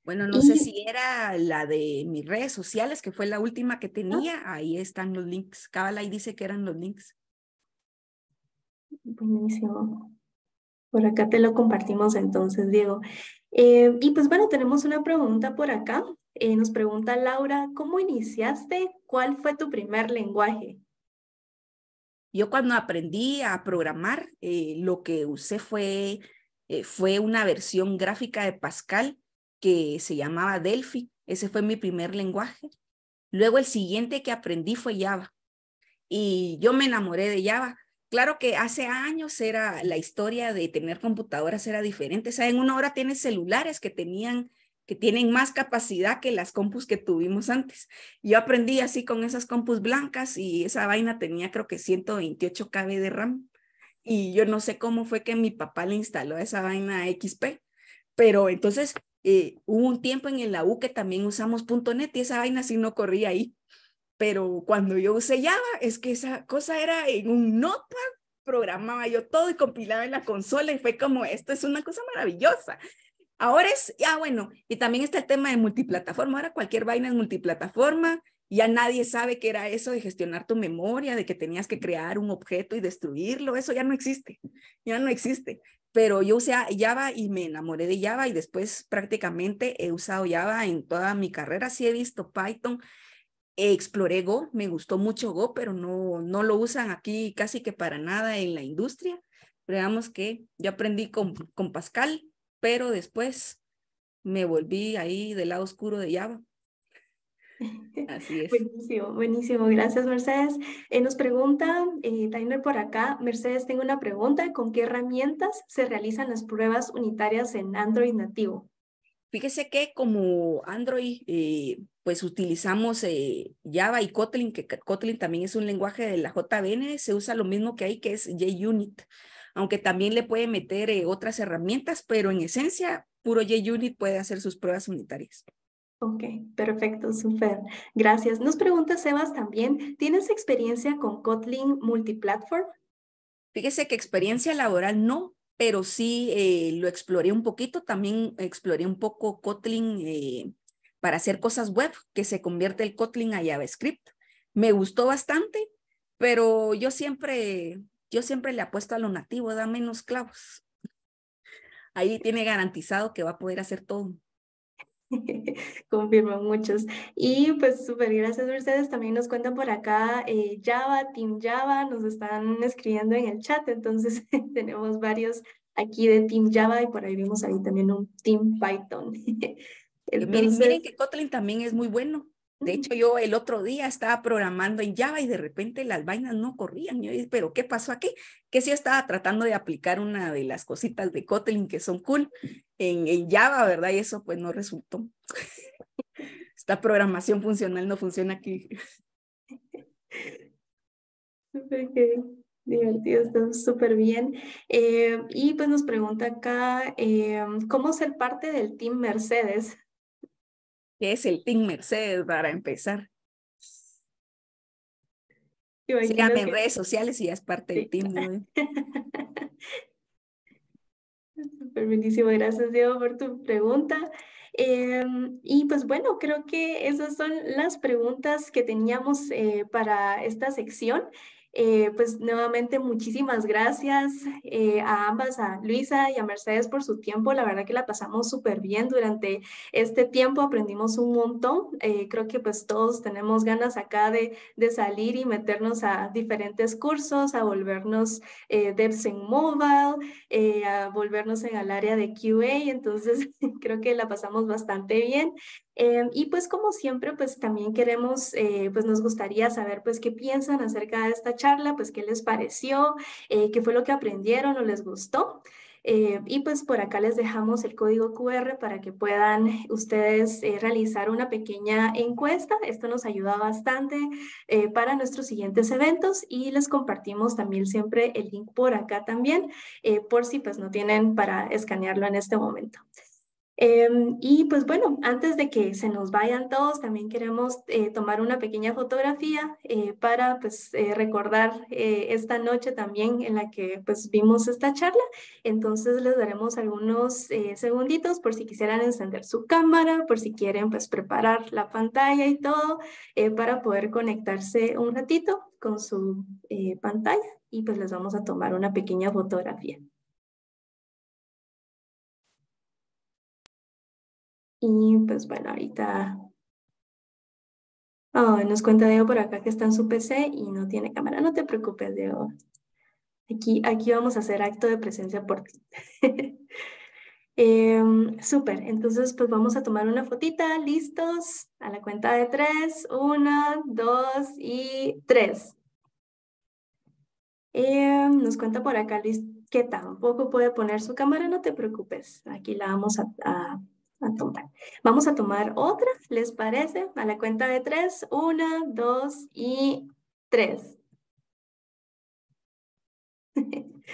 Bueno, no sé si era la de mis redes sociales, que fue la última que ah. tenía. Ahí están los links. Cabal ahí dice que eran los links. Buenísimo. Por acá te lo compartimos entonces, Diego. Eh, y pues bueno, tenemos una pregunta por acá. Eh, nos pregunta Laura, ¿cómo iniciaste? ¿Cuál fue tu primer lenguaje? Yo cuando aprendí a programar, eh, lo que usé fue, fue una versión gráfica de Pascal que se llamaba Delphi. Ese fue mi primer lenguaje. Luego el siguiente que aprendí fue Java. Y yo me enamoré de Java Claro que hace años era la historia de tener computadoras era diferente. O sea, en una hora tienes celulares que tenían que tienen más capacidad que las compus que tuvimos antes. Yo aprendí así con esas compus blancas y esa vaina tenía creo que 128 KB de RAM. Y yo no sé cómo fue que mi papá le instaló esa vaina XP, pero entonces eh, hubo un tiempo en el AU que también usamos .NET y esa vaina sí no corría ahí pero cuando yo usé Java, es que esa cosa era en un notepad, programaba yo todo y compilaba en la consola y fue como, esto es una cosa maravillosa. Ahora es, ya ah, bueno, y también está el tema de multiplataforma, ahora cualquier vaina es multiplataforma, ya nadie sabe qué era eso de gestionar tu memoria, de que tenías que crear un objeto y destruirlo, eso ya no existe, ya no existe. Pero yo usé Java y me enamoré de Java y después prácticamente he usado Java en toda mi carrera, sí he visto Python, exploré Go, me gustó mucho Go, pero no, no lo usan aquí casi que para nada en la industria. Pero digamos que yo aprendí con, Pascal, pero después me volví ahí del lado oscuro de Java. *laughs* Así es. Buenísimo, buenísimo. Gracias, Mercedes. Eh, nos pregunta eh, Tainer por acá. Mercedes, tengo una pregunta. ¿Con qué herramientas se realizan las pruebas unitarias en Android nativo? Fíjese que como Android, eh, pues utilizamos eh, Java y Kotlin, que Kotlin también es un lenguaje de la JBN, se usa lo mismo que hay, que es JUnit, aunque también le puede meter eh, otras herramientas, pero en esencia, puro JUnit puede hacer sus pruebas unitarias. Ok, perfecto, super. Gracias. Nos pregunta Sebas también, ¿tienes experiencia con Kotlin Multiplatform? Fíjese que experiencia laboral no, pero sí eh, lo exploré un poquito, también exploré un poco Kotlin eh, para hacer cosas web, que se convierte el Kotlin a JavaScript. Me gustó bastante, pero yo siempre, yo siempre le apuesto a lo nativo, da menos clavos. Ahí tiene garantizado que va a poder hacer todo. *laughs* Confirman muchos. Y pues súper gracias Mercedes. También nos cuentan por acá eh, Java, Team Java, nos están escribiendo en el chat. Entonces *laughs* tenemos varios aquí de Team Java y por ahí vimos ahí también un Team Python. *laughs* miren, que Kotlin también es muy bueno. De hecho, mm. yo el otro día estaba programando en Java y de repente las vainas no corrían. Yo dije, pero ¿qué pasó aquí? Que sí estaba tratando de aplicar una de las cositas de Kotlin que son cool en, Java, ¿verdad? Y eso pues no resultó. *laughs* Esta programación funcional no funciona aquí. Súper divertido, está súper bien. Eh, y pues nos pregunta acá, eh, ¿cómo ser parte del Team Mercedes? que es el Team Mercedes para empezar. Síganme en redes sociales y ya es parte del Team. *laughs* Pues, gracias Diego por tu pregunta. Em, y pues bueno, creo que esas son las preguntas que teníamos eh, para esta sección. Eh, pues nuevamente muchísimas gracias eh, a ambas, a Luisa y a Mercedes por su tiempo. La verdad que la pasamos súper bien durante este tiempo, aprendimos un montón. Eh, creo que pues todos tenemos ganas acá de, de, salir y meternos a diferentes cursos, a volvernos devs en mobile, a volvernos en el área de QA. Entonces *laughs* creo que la pasamos bastante bien. Em, y pues como siempre, pues también queremos, eh, pues nos gustaría saber pues qué piensan acerca de esta charla, pues qué les pareció, eh, qué fue lo que aprendieron o les gustó. Eh, y pues por acá les dejamos el código QR para que puedan ustedes realizar una pequeña encuesta. Esto nos ayuda bastante para nuestros siguientes eventos y les compartimos también siempre el link por acá también, por si pues no tienen para escanearlo en este momento. Em, y pues bueno, antes de que se nos vayan todos, también queremos eh, tomar una pequeña fotografía eh, para pues eh, recordar esta noche también en la que pues vimos esta charla. Entonces les daremos algunos segunditos por si quisieran encender su cámara, por si quieren pues preparar la pantalla y todo para poder conectarse un ratito con su pantalla y pues les vamos a tomar una pequeña fotografía. Y pues bueno, ahorita oh, nos cuenta Diego por acá que está en su PC y no tiene cámara. No te preocupes, Diego. Aquí, aquí vamos a hacer acto de presencia por ti. super *laughs* em, Súper, entonces pues vamos a tomar una fotita, listos, a la cuenta de tres, una, dos y tres. Em, nos cuenta por acá que tampoco puede poner su cámara, no te preocupes, aquí la vamos a Vamos a tomar otra, ¿les parece? A la cuenta de tres. Una, dos y tres. *laughs*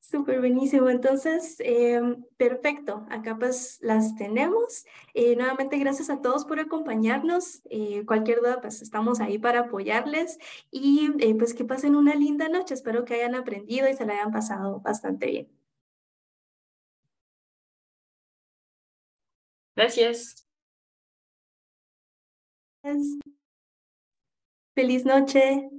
Súper buenísimo. Entonces, eh, perfecto. Acá pues las tenemos. Eh, nuevamente, gracias a todos por acompañarnos. Eh, cualquier duda, pues estamos ahí para apoyarles. Y pues que pasen una linda noche. Espero que hayan aprendido y se la hayan pasado bastante bien. Gracias. Feliz noche.